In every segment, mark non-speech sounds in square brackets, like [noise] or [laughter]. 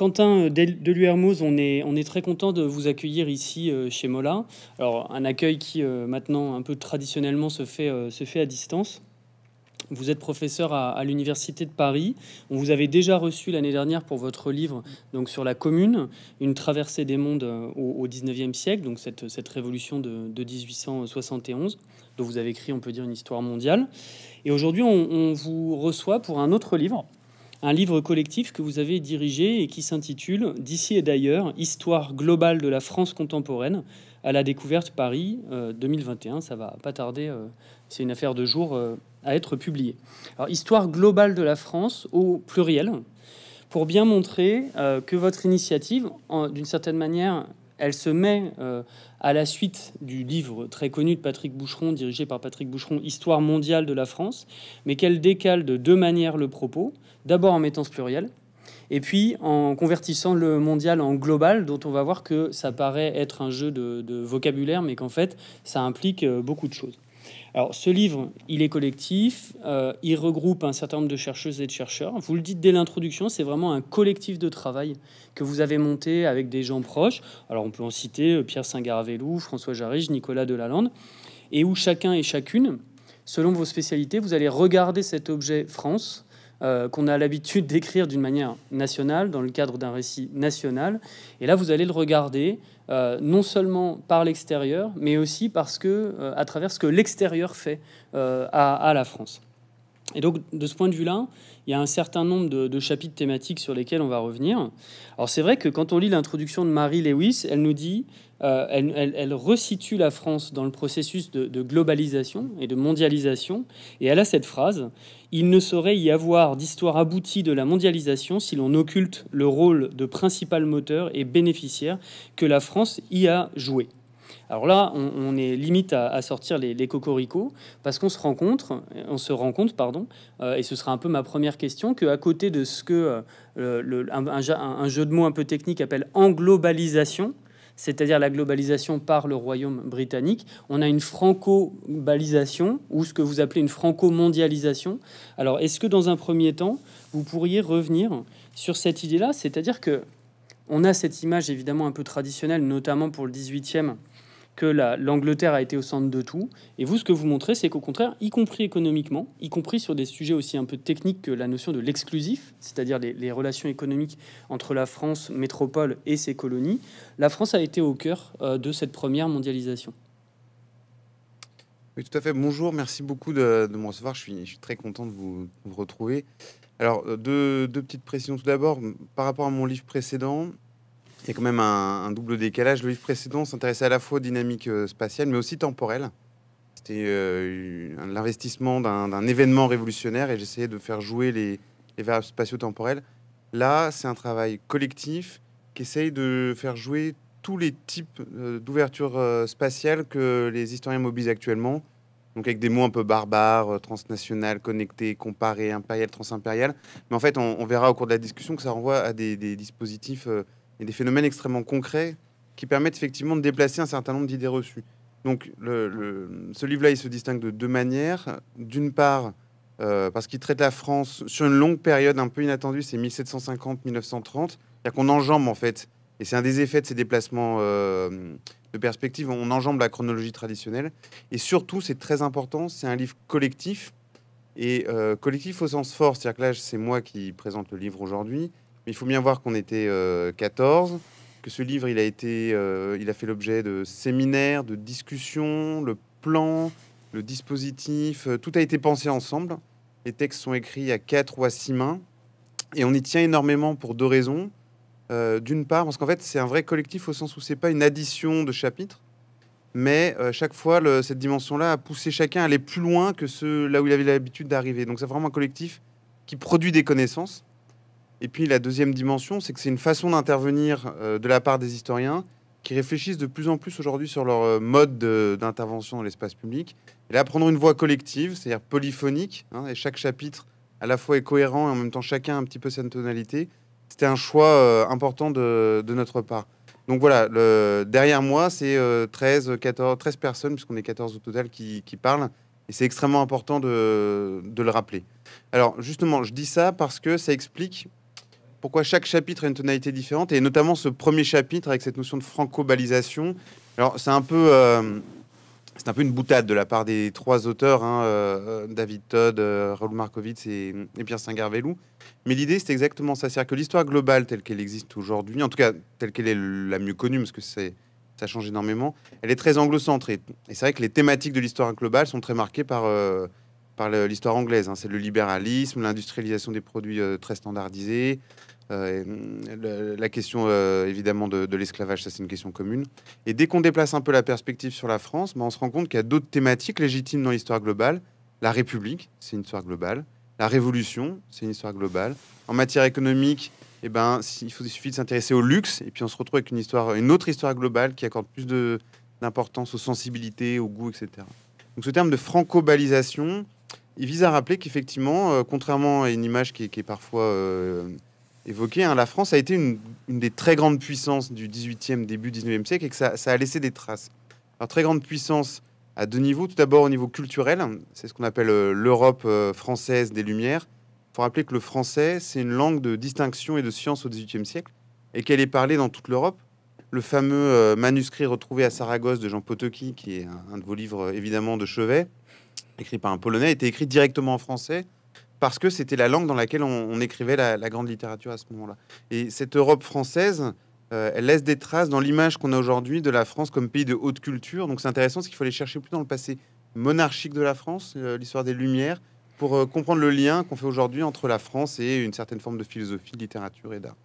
Quentin euh, Deluermoz, on est, on est très content de vous accueillir ici euh, chez Mola. Alors, un accueil qui euh, maintenant, un peu traditionnellement, se fait, se fait à distance. Vous êtes professeur à, l'Université de Paris. On vous avait déjà reçu l'année dernière pour votre livre donc sur la commune, une traversée des mondes au, XIXe 19e siècle, donc cette, cette révolution de, 1871, dont vous avez écrit, on peut dire, une histoire mondiale. Et aujourd'hui, on vous reçoit pour un autre livre un livre collectif que vous avez dirigé et qui s'intitule D'ici et d'ailleurs, Histoire globale de la France contemporaine à la découverte Paris 2021. Euh, Ça va pas tarder, euh, c'est une affaire de jours euh, à être publié Alors, Histoire globale de la France au pluriel, pour bien montrer que votre initiative, d'une certaine manière, elle se met à la suite du livre très connu de Patrick Boucheron, dirigé par Patrick Boucheron, Histoire mondiale de la France, mais qu'elle décale de deux manières le propos. D'abord en mettant ce pluriel, et puis en convertissant le mondial en global, dont on va voir que ça paraît être un jeu de, vocabulaire, mais qu'en fait, ça implique euh, beaucoup de choses. Alors, ce livre, il est collectif, euh, il regroupe un certain nombre de chercheuses et de chercheurs. Vous le dites dès l'introduction, c'est vraiment un collectif de travail que vous avez monté avec des gens proches. Alors, on peut en citer euh, Pierre saint François Jarige, Nicolas Delalande, et où chacun et chacune, selon vos spécialités, vous allez regarder cet objet France euh, qu'on a l'habitude d'écrire d'une manière nationale, dans le cadre d'un récit national. Et là, vous allez le regarder euh, non seulement par l'extérieur, mais aussi parce que, euh, à travers ce que l'extérieur fait à la France. Et donc, de ce point de vue-là, il y a un certain nombre de, chapitres thématiques sur lesquels on va revenir. Alors, c'est vrai que quand on lit l'introduction de Marie Lewis, elle nous dit, euh, elle, resitue la France dans le processus de, de globalisation et de mondialisation. Et elle a cette phrase Il ne saurait y avoir d'histoire aboutie de la mondialisation si l'on occulte le rôle de principal moteur et bénéficiaire que la France y a joué. Alors là, on, est limite à, sortir les, les cocoricots parce qu'on se rencontre, on se rend pardon, euh, et ce sera un peu ma première question, qu'à côté de ce que euh, le, un, jeu de mots un peu technique appelle englobalisation, c'est-à-dire la globalisation par le royaume britannique. On a une francobalisation, ou ce que vous appelez une franco-mondialisation. Alors, est-ce que dans un premier temps, vous pourriez revenir sur cette idée-là C'est-à-dire que on a cette image évidemment un peu traditionnelle, notamment pour le 18e que l'Angleterre a été au centre de tout. Et vous, ce que vous montrez, c'est qu'au contraire, y compris économiquement, y compris sur des sujets aussi un peu techniques que la notion de l'exclusif, c'est-à-dire les, relations économiques entre la France métropole et ses colonies, la France a été au cœur euh, de cette première mondialisation. Oui, tout à fait. Bonjour, merci beaucoup de, de me recevoir. Je suis, je suis, très content de vous, retrouver. Alors, euh, deux, deux petites précisions. Tout d'abord, par rapport à mon livre précédent, il y a quand même un, double décalage. Le livre précédent s'intéressait à la fois aux dynamiques euh, spatiales, mais aussi temporelles. C'était euh, l'investissement d'un événement révolutionnaire et j'essayais de faire jouer les, les variables spatio Là, c'est un travail collectif qui essaye de faire jouer tous les types euh, d'ouverture spatiale que les historiens mobilisent actuellement. Donc avec des mots un peu barbares, transnational, connecté, comparé, impérial, transimpérial. Mais en fait, on, verra au cours de la discussion que ça renvoie à des, des dispositifs et des phénomènes extrêmement concrets qui permettent effectivement de déplacer un certain nombre d'idées reçues. Donc le, ce livre-là, il se distingue de deux manières. D'une part, euh, parce qu'il traite la France sur une longue période un peu inattendue, c'est 1750-1930. C'est-à-dire qu'on enjambe en fait, et c'est un des effets de ces déplacements euh, de perspective, on enjambe la chronologie traditionnelle. Et surtout, c'est très important, c'est un livre collectif, et euh, collectif au sens fort. C'est-à-dire que là, c'est moi qui présente le livre aujourd'hui, il faut bien voir qu'on était 14, euh, que ce livre, il a, été, euh, il a fait l'objet de séminaires, de discussions, le plan, le dispositif, euh, tout a été pensé ensemble. Les textes sont écrits à quatre ou à six mains. Et on y tient énormément pour deux raisons. D'une part, parce qu'en fait, c'est un vrai collectif au sens où c'est pas une addition de chapitres, mais chaque fois, cette dimension-là a poussé chacun à aller plus loin que ce, là où il avait l'habitude d'arriver. Donc, c'est vraiment un collectif qui produit des connaissances et puis la deuxième dimension, c'est que c'est une façon d'intervenir euh, de la part des historiens qui réfléchissent de plus en plus aujourd'hui sur leur euh, mode d'intervention dans l'espace public. Et là, prendre une voix collective, c'est-à-dire polyphonique, hein, et chaque chapitre à la fois est cohérent et en même temps chacun un petit peu sa tonalité, c'était un choix euh, important de, notre part. Donc voilà, le, derrière moi, c'est 13, 14, 13 personnes, puisqu'on est 14 au total, qui, parlent. Et c'est extrêmement important de, de, le rappeler. Alors justement, je dis ça parce que ça explique pourquoi chaque chapitre a une tonalité différente, et notamment ce premier chapitre avec cette notion de franco-balisation. Alors, c'est un peu. Euh, c'est un peu une boutade de la part des trois auteurs, hein, euh, David Todd, euh, Raoul Markovitz et, Pierre saint Mais l'idée, c'est exactement ça. C'est-à-dire que l'histoire globale telle qu'elle existe aujourd'hui, en tout cas telle qu'elle est la mieux connue, parce que c'est, ça change énormément, elle est très anglo-centrée. Et c'est vrai que les thématiques de l'histoire globale sont très marquées par euh, l'histoire anglaise. Hein. C'est le libéralisme, l'industrialisation des produits euh, très standardisés, euh, mm, la question évidemment de, l'esclavage, ça c'est une question commune. Et dès qu'on déplace un peu la perspective sur la France, bah, on se rend compte qu'il y a d'autres thématiques légitimes dans l'histoire globale. La République, c'est une histoire globale. La Révolution, c'est une histoire globale. En matière économique, et eh ben, il, faut, suffit de s'intéresser au luxe, et puis on se retrouve avec une, histoire, une autre histoire globale qui accorde plus d'importance aux sensibilités, aux goûts, etc. Donc ce terme de francobalisation, il vise à rappeler qu'effectivement, euh, contrairement à une image qui, est parfois euh, évoquée, hein, la France a été une, des très grandes puissances du 18e, début 19e siècle et que ça, a laissé des traces. Alors, très grande puissance à deux niveaux. Tout d'abord, au niveau culturel, c'est ce qu'on appelle euh, l'Europe française des Lumières. Il faut rappeler que le français, c'est une langue de distinction et de science au 18e siècle et qu'elle est parlée dans toute l'Europe. Le fameux manuscrit retrouvé à Saragosse de Jean Potocki, qui est un de vos livres évidemment de chevet, écrit par un Polonais, était écrit directement en français parce que c'était la langue dans laquelle on, écrivait la, grande littérature à ce moment-là. Et cette Europe française, euh, elle laisse des traces dans l'image qu'on a aujourd'hui de la France comme pays de haute culture. Donc c'est intéressant, c'est qu'il fallait aller chercher plus dans le passé monarchique de la France, euh, l'histoire des Lumières, pour euh, comprendre le lien qu'on fait aujourd'hui entre la France et une certaine forme de philosophie, de littérature et d'art.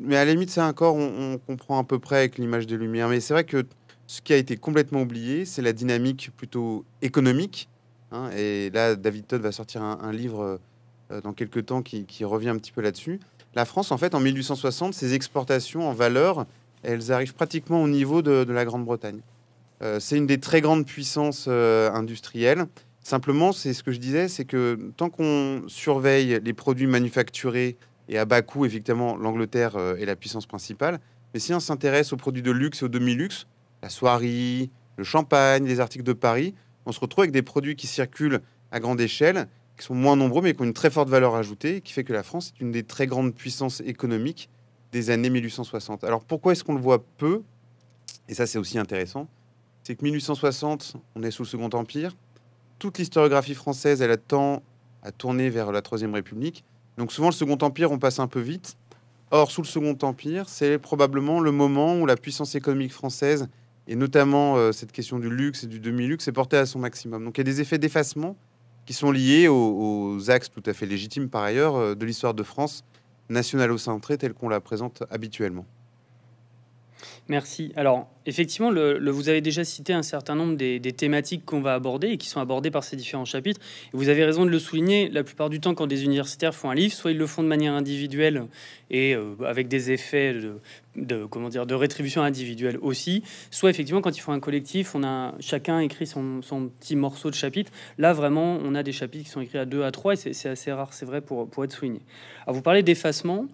mais à la limite, c'est un corps on, comprend à peu près avec l'image des Lumières. Mais c'est vrai que ce qui a été complètement oublié, c'est la dynamique plutôt économique. Hein, et là, David Todd va sortir un, livre euh, dans quelques temps qui, revient un petit peu là-dessus. La France, en fait, en 1860, ses exportations en valeur, elles arrivent pratiquement au niveau de, la Grande-Bretagne. Euh, c'est une des très grandes puissances euh, industrielles. Simplement, c'est ce que je disais, c'est que tant qu'on surveille les produits manufacturés et à bas coût, effectivement, l'Angleterre est la puissance principale. Mais si on s'intéresse aux produits de luxe et aux demi-luxe, la soirée, le champagne, les articles de Paris, on se retrouve avec des produits qui circulent à grande échelle, qui sont moins nombreux, mais qui ont une très forte valeur ajoutée, qui fait que la France est une des très grandes puissances économiques des années 1860. Alors pourquoi est-ce qu'on le voit peu Et ça, c'est aussi intéressant. C'est que 1860, on est sous le Second Empire. Toute l'historiographie française, elle tend à tourner vers la Troisième République. Donc souvent, le Second Empire, on passe un peu vite. Or, sous le Second Empire, c'est probablement le moment où la puissance économique française et notamment euh, cette question du luxe et du demi-luxe, est portée à son maximum. Donc il y a des effets d'effacement qui sont liés aux, axes tout à fait légitimes par ailleurs euh, de l'histoire de France nationale au centré, telle qu'on la présente habituellement. Merci. Alors, effectivement, le, vous avez déjà cité un certain nombre des, thématiques qu'on va aborder et qui sont abordées par ces différents chapitres. vous avez raison de le souligner, la plupart du temps, quand des universitaires font un livre, soit ils le font de manière individuelle et euh, avec des effets de, comment dire, de rétribution individuelle aussi, soit effectivement, quand ils font un collectif, on a, chacun écrit son, petit morceau de chapitre. Là, vraiment, on a des chapitres qui sont écrits à deux, à trois, et c'est assez rare, c'est vrai, pour, pour être souligné. À vous parler d'effacement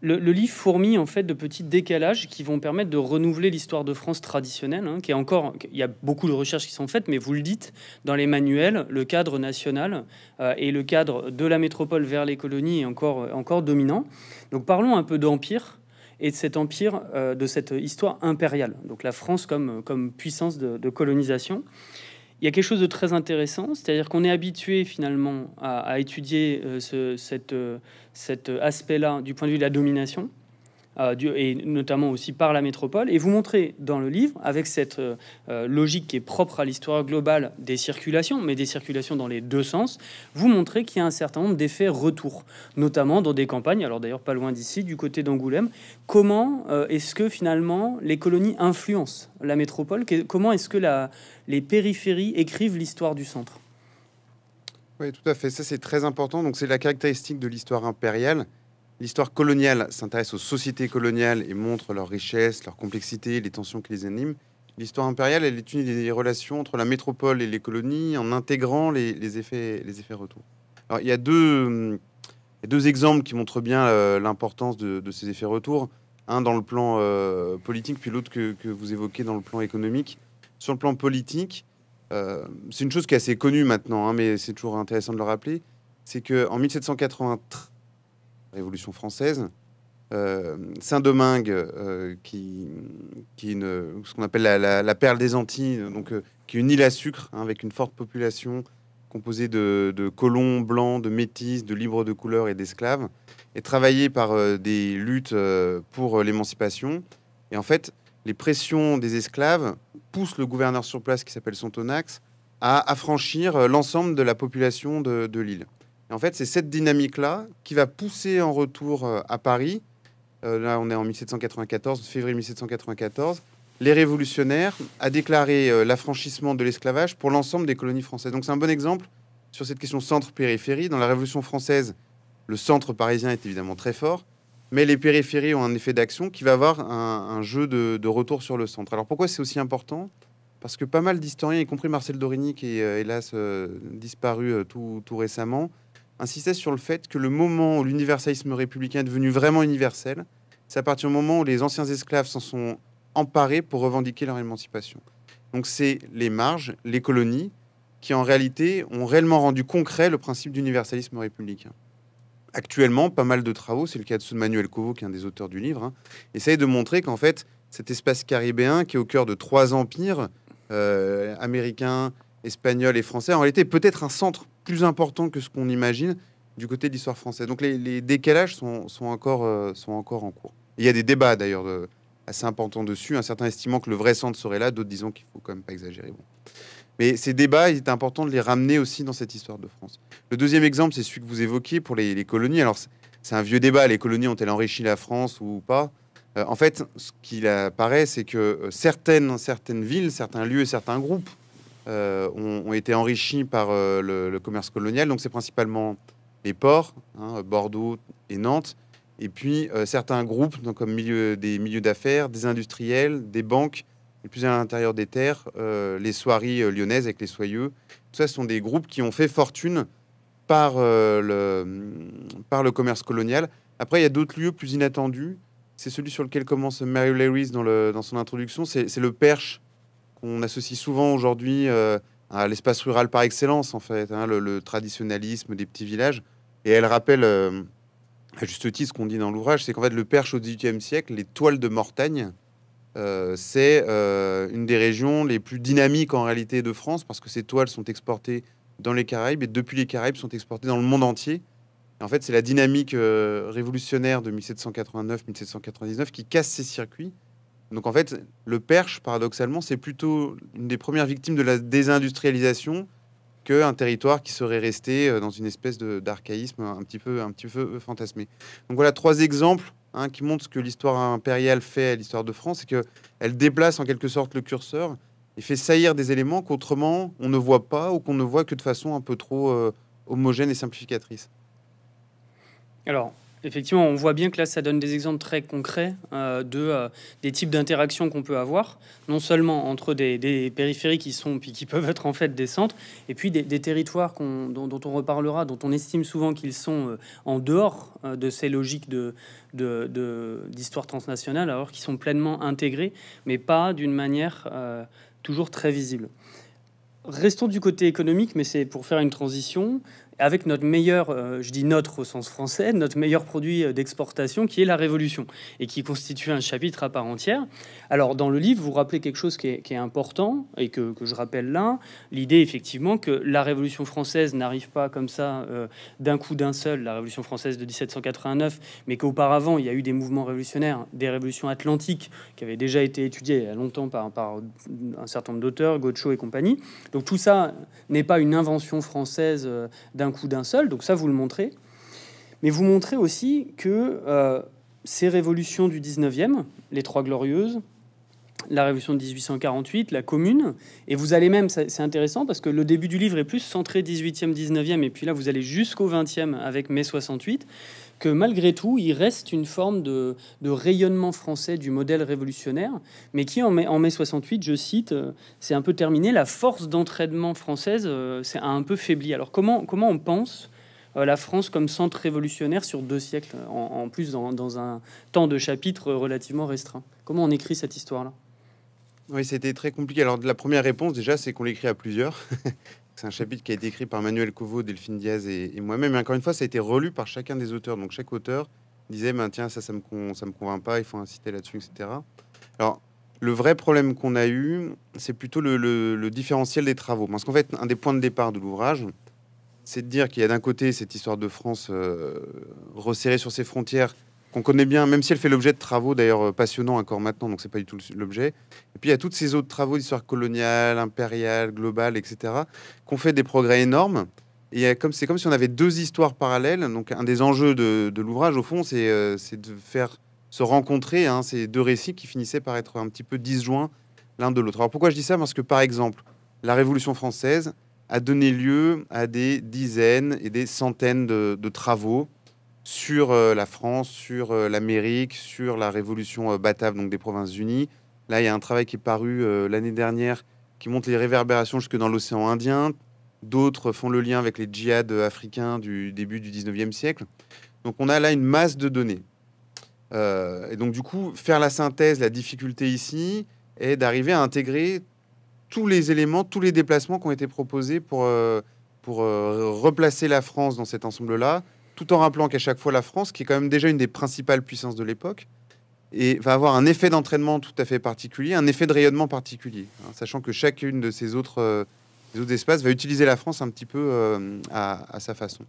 le, livre fourmille en fait de petits décalages qui vont permettre de renouveler l'histoire de France traditionnelle, hein, qui est encore, il y a beaucoup de recherches qui sont faites, mais vous le dites dans les manuels, le cadre national euh, et le cadre de la métropole vers les colonies est encore encore dominant. Donc parlons un peu d'empire et de cet empire, euh, de cette histoire impériale. Donc la France comme comme puissance de colonisation il y a quelque chose de très intéressant, c'est-à-dire qu'on est habitué finalement à, étudier euh, euh, cet euh, aspect-là du point de vue de la domination. Euh, et notamment aussi par la métropole. Et vous montrez dans le livre, avec cette euh, euh, logique qui est propre à l'histoire globale des circulations, mais des circulations dans les deux sens, vous montrez qu'il y a un certain nombre d'effets retour, notamment dans des campagnes, alors d'ailleurs pas loin d'ici, du côté d'Angoulême. Comment est-ce que finalement les colonies influencent la métropole Comment est-ce que la, les périphéries écrivent l'histoire du centre oui, tout à fait. Ça, c'est très important. Donc, c'est la caractéristique de l'histoire impériale. L'histoire coloniale s'intéresse aux sociétés coloniales et montre leurs richesses, leur complexité, les tensions qui les animent. L'histoire impériale, elle une des relations entre la métropole et les colonies en intégrant les, effets, les effets retours. Alors, il y a deux, deux exemples qui montrent bien euh, l'importance de, ces effets retours. Un dans le plan euh, politique, puis l'autre que, vous évoquez dans le plan économique. Sur le plan politique, euh, c'est une chose qui est assez connue maintenant, hein, mais c'est toujours intéressant de le rappeler. C'est qu'en 1793, Révolution française. Euh, Saint-Domingue, euh, qui, qui ce qu'on appelle la, perle des Antilles, donc, euh, qui est une île à sucre hein, avec une forte population composée de, colons blancs, de métis, de libres de couleur et d'esclaves, est travaillée par des luttes pour l'émancipation. Et en fait, les pressions des esclaves poussent le gouverneur sur place, qui s'appelle Sontonax, à affranchir l'ensemble de la population de l'île. Et en fait, c'est cette dynamique-là qui va pousser en retour euh, à Paris, euh, là on est en 1794, février 1794, les révolutionnaires à déclaré euh, l'affranchissement de l'esclavage pour l'ensemble des colonies françaises. Donc c'est un bon exemple sur cette question centre-périphérie. Dans la Révolution française, le centre parisien est évidemment très fort, mais les périphéries ont un effet d'action qui va avoir un, jeu de, retour sur le centre. Alors pourquoi c'est aussi important Parce que pas mal d'historiens, y compris Marcel Dorigny, qui est hélas disparu tout, récemment, insistait sur le fait que le moment où l'universalisme républicain est devenu vraiment universel, c'est à partir du moment où les anciens esclaves s'en sont emparés pour revendiquer leur émancipation. Donc c'est les marges, les colonies, qui en réalité ont réellement rendu concret le principe d'universalisme républicain. Actuellement, pas mal de travaux, c'est le cas de Manuel Covo, qui est un des auteurs du livre, hein, de montrer qu'en fait, cet espace caribéen qui est au cœur de trois empires, euh, américains, espagnols et français, en réalité peut être un centre plus important que ce qu'on imagine du côté de l'histoire française. Donc les, décalages sont, encore, euh, sont encore en cours. Il y a des débats d'ailleurs euh, assez importants dessus, un certain estimant que le vrai centre serait là, d'autres disant qu'il faut quand même pas exagérer. Bon. Mais ces débats, il est important de les ramener aussi dans cette histoire de France. Le deuxième exemple, c'est celui que vous évoquiez pour les, colonies. Alors c'est un vieux débat, les colonies ont-elles enrichi la France ou pas euh, En fait, ce qu'il apparaît, c'est que certaines, certaines villes, certains lieux certains groupes euh, ont, été enrichis par euh, le, commerce colonial. Donc c'est principalement les ports, hein, Bordeaux et Nantes, et puis euh, certains groupes, donc comme milieu, des milieux d'affaires, des industriels, des banques, et plus à l'intérieur des terres, les soieries lyonnaises avec les soyeux. Tout ça, ce sont des groupes qui ont fait fortune par, le, par le commerce colonial. Après, il y a d'autres lieux plus inattendus. C'est celui sur lequel commence Mary Larry's le, dans son introduction. C'est le Perche, on associe souvent aujourd'hui euh, à l'espace rural par excellence, en fait, hein, le, traditionnalisme des petits villages. Et elle rappelle, euh, à juste titre, ce qu'on dit dans l'ouvrage, c'est qu'en fait, le Perche au XVIIIe siècle, les toiles de Mortagne, euh, c'est une des régions les plus dynamiques en réalité de France, parce que ces toiles sont exportées dans les Caraïbes et depuis les Caraïbes sont exportées dans le monde entier. en fait, c'est la dynamique révolutionnaire de 1789-1799 qui casse ces circuits donc en fait, le perche, paradoxalement, c'est plutôt une des premières victimes de la désindustrialisation qu'un territoire qui serait resté euh, dans une espèce d'archaïsme un petit peu, un petit peu fantasmé. Donc voilà trois exemples hein, qui montrent ce que l'histoire impériale fait à l'histoire de France, c'est qu'elle déplace en quelque sorte le curseur et fait saillir des éléments qu'autrement on ne voit pas ou qu'on ne voit que de façon un peu trop euh, homogène et simplificatrice. Alors, Effectivement, on voit bien que là, ça donne des exemples très concrets euh, de, euh, des types d'interactions qu'on peut avoir, non seulement entre des, périphéries qui sont puis qui peuvent être en fait des centres, et puis des, territoires dont, on reparlera, dont on estime souvent qu'ils sont euh, en dehors de ces logiques d'histoire transnationale, alors qu'ils sont pleinement intégrés, mais pas d'une manière toujours très visible. Restons du côté économique, mais c'est pour faire une transition avec notre meilleur, euh, je dis notre au sens français, notre meilleur produit euh, d'exportation qui est la Révolution et qui constitue un chapitre à part entière. Alors dans le livre, vous rappelez quelque chose qui est, important et que, je rappelle là, l'idée effectivement que la Révolution française n'arrive pas comme ça euh, d'un coup d'un seul, la Révolution française de 1789, mais qu'auparavant il y a eu des mouvements révolutionnaires, des révolutions atlantiques qui avaient déjà été étudiées il longtemps par, par un certain nombre d'auteurs, Gaucho et compagnie. Donc tout ça n'est pas une invention française d'un d'un coup d'un seul, donc ça vous le montrez, mais vous montrez aussi que euh, ces révolutions du 19e, les Trois Glorieuses, la révolution de 1848, la commune, et vous allez même, c'est intéressant parce que le début du livre est plus centré 18e, 19e, et puis là vous allez jusqu'au 20e avec mai 68, que malgré tout, il reste une forme de, de rayonnement français du modèle révolutionnaire, mais qui en mai, en mai 68, je cite, euh, c'est un peu terminé, la force d'entraînement française euh, s'est c'est un peu faibli. Alors comment, comment on pense euh, la France comme centre révolutionnaire sur deux siècles, en, plus dans, dans, un temps de chapitre relativement restreint Comment on écrit cette histoire-là oui, c'était très compliqué. Alors, la première réponse, déjà, c'est qu'on l'écrit à plusieurs. [laughs] C'est un chapitre qui a été écrit par Manuel Covo, Delphine Diaz et, moi-même. Et encore une fois, ça a été relu par chacun des auteurs. Donc chaque auteur disait, ben, tiens, ça, ça me, con, convainc pas, il faut inciter là-dessus, etc. Alors, le vrai problème qu'on a eu, c'est plutôt le, différentiel des travaux. Parce qu'en fait, un des points de départ de l'ouvrage, c'est de dire qu'il y a d'un côté cette histoire de France euh, resserrée sur ses frontières, qu'on connaît bien, même si elle fait l'objet de travaux d'ailleurs euh, passionnants encore maintenant, donc c'est pas du tout l'objet. Et puis il y a toutes ces autres travaux d'histoire coloniale, impériale, globale, etc., qu'on fait des progrès énormes. Et c'est comme, si on avait deux histoires parallèles. Donc un des enjeux de, l'ouvrage, au fond, euh, c'est de faire se rencontrer hein, ces deux récits qui finissaient par être un petit peu disjoints l'un de l'autre. Alors pourquoi je dis ça Parce que par exemple, la Révolution française a donné lieu à des dizaines et des centaines de travaux sur euh, la France, sur euh, l'Amérique, sur la révolution euh, batave, donc des Provinces-Unies. Là, il y a un travail qui est paru l'année dernière qui montre les réverbérations jusque dans l'océan Indien. D'autres font le lien avec les djihad africains du début du 19e siècle. Donc on a là une masse de données. et donc du coup, faire la synthèse, la difficulté ici est d'arriver à intégrer tous les éléments, tous les déplacements qui ont été proposés pour, replacer la France dans cet ensemble-là, tout en rappelant qu'à chaque fois la France, qui est quand même déjà une des principales puissances de l'époque, et va avoir un effet d'entraînement tout à fait particulier, un effet de rayonnement particulier, hein, sachant que chacune de ces autres, euh, autres, espaces va utiliser la France un petit peu euh, à, sa façon.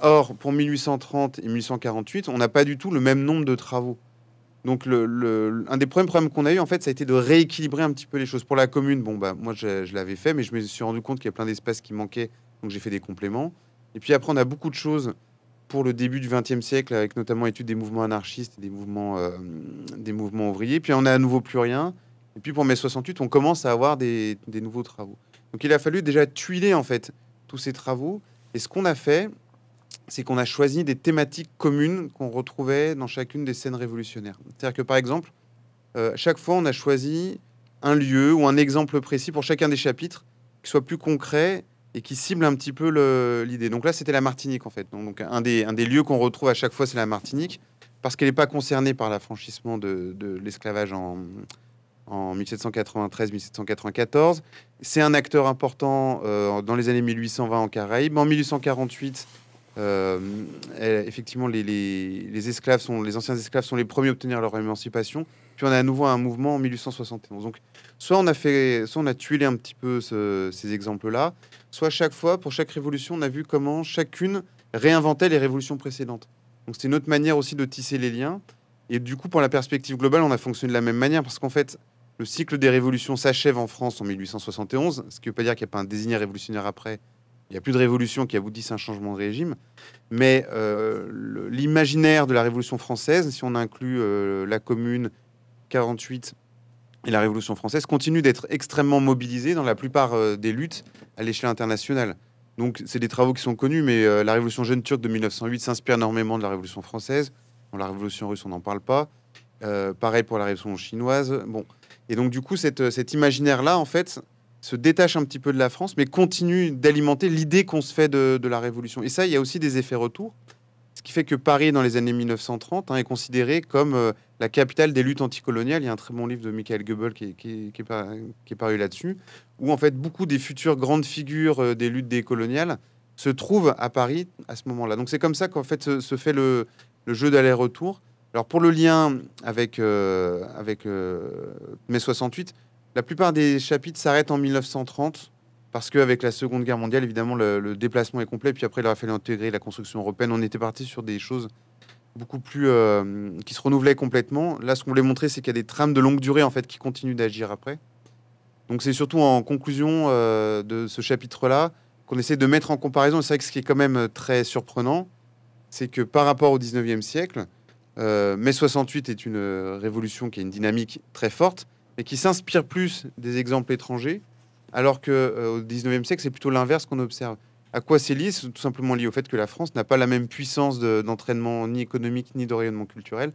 Or, pour 1830 et 1848, on n'a pas du tout le même nombre de travaux. Donc, le, un des premiers problèmes qu'on a eu, en fait, ça a été de rééquilibrer un petit peu les choses. Pour la commune, bon, bah, moi, je, je l'avais fait, mais je me suis rendu compte qu'il y a plein d'espaces qui manquaient, donc j'ai fait des compléments. Et puis après, on a beaucoup de choses pour le début du XXe siècle, avec notamment étude des mouvements anarchistes des mouvements, euh, des mouvements ouvriers. Puis on a à nouveau plus rien. Et puis pour mai 68, on commence à avoir des, nouveaux travaux. Donc il a fallu déjà tuiler en fait tous ces travaux. Et ce qu'on a fait, c'est qu'on a choisi des thématiques communes qu'on retrouvait dans chacune des scènes révolutionnaires. C'est-à-dire que par exemple, euh, chaque fois, on a choisi un lieu ou un exemple précis pour chacun des chapitres qui soit plus concret et qui cible un petit peu l'idée. Donc là, c'était la Martinique, en fait. Donc, un, des, lieux qu'on retrouve à chaque fois, c'est la Martinique, parce qu'elle n'est pas concernée par l'affranchissement de, l'esclavage en, 1793-1794. C'est un acteur important euh, dans les années 1820 en Caraïbes. En 1848, euh, effectivement, les, les, esclaves sont, les anciens esclaves sont les premiers à obtenir leur émancipation. Puis on a à nouveau un mouvement en 1871. Donc, soit on a fait, soit on a tuilé un petit peu ces exemples-là, soit chaque fois, pour chaque révolution, on a vu comment chacune réinventait les révolutions précédentes. Donc, c'est une autre manière aussi de tisser les liens. Et du coup, pour la perspective globale, on a fonctionné de la même manière parce qu'en fait, le cycle des révolutions s'achève en France en 1871, ce qui ne veut pas dire qu'il n'y a pas un désigné révolutionnaire après. Il n'y a plus de révolution qui aboutisse à un changement de régime. Mais euh, l'imaginaire de la Révolution française, si on inclut euh, la Commune, 48 et la Révolution française continuent d'être extrêmement mobilisés dans la plupart euh, des luttes à l'échelle internationale. Donc, c'est des travaux qui sont connus, mais euh, la Révolution jeune turque de 1908 s'inspire énormément de la Révolution française. Dans la Révolution russe, on n'en parle pas. Euh, pareil pour la Révolution chinoise. Bon. Et donc, du coup, cet imaginaire-là, en fait, se détache un petit peu de la France, mais continue d'alimenter l'idée qu'on se fait de, de, la Révolution. Et ça, il y a aussi des effets retours. Ce qui fait que Paris, dans les années 1930, hein, est considéré comme euh, la capitale des luttes anticoloniales. Il y a un très bon livre de Michael Goebbels qui, est, paru là-dessus, où en fait beaucoup des futures grandes figures euh, des luttes décoloniales se trouvent à Paris à ce moment-là. Donc c'est comme ça qu'en fait se, fait le, jeu d'aller-retour. Alors pour le lien avec, euh, avec mai 68, la plupart des chapitres s'arrêtent en 1930 parce qu'avec la Seconde Guerre mondiale, évidemment, le, déplacement est complet. Puis après, il a fallu intégrer la construction européenne. On était parti sur des choses beaucoup plus euh, qui se renouvelaient complètement. Là, ce qu'on voulait montrer, c'est qu'il y a des trames de longue durée en fait qui continuent d'agir après. Donc, c'est surtout en conclusion euh, de ce chapitre-là qu'on essaie de mettre en comparaison. C'est vrai que ce qui est quand même euh, très surprenant, c'est que par rapport au 19e siècle, euh, mai 68 est une révolution qui a une dynamique très forte, et qui s'inspire plus des exemples étrangers alors que euh, au 19e siècle, c'est plutôt l'inverse qu'on observe. À quoi c'est lié C'est tout simplement lié au fait que la France n'a pas la même puissance d'entraînement ni économique ni de rayonnement culturel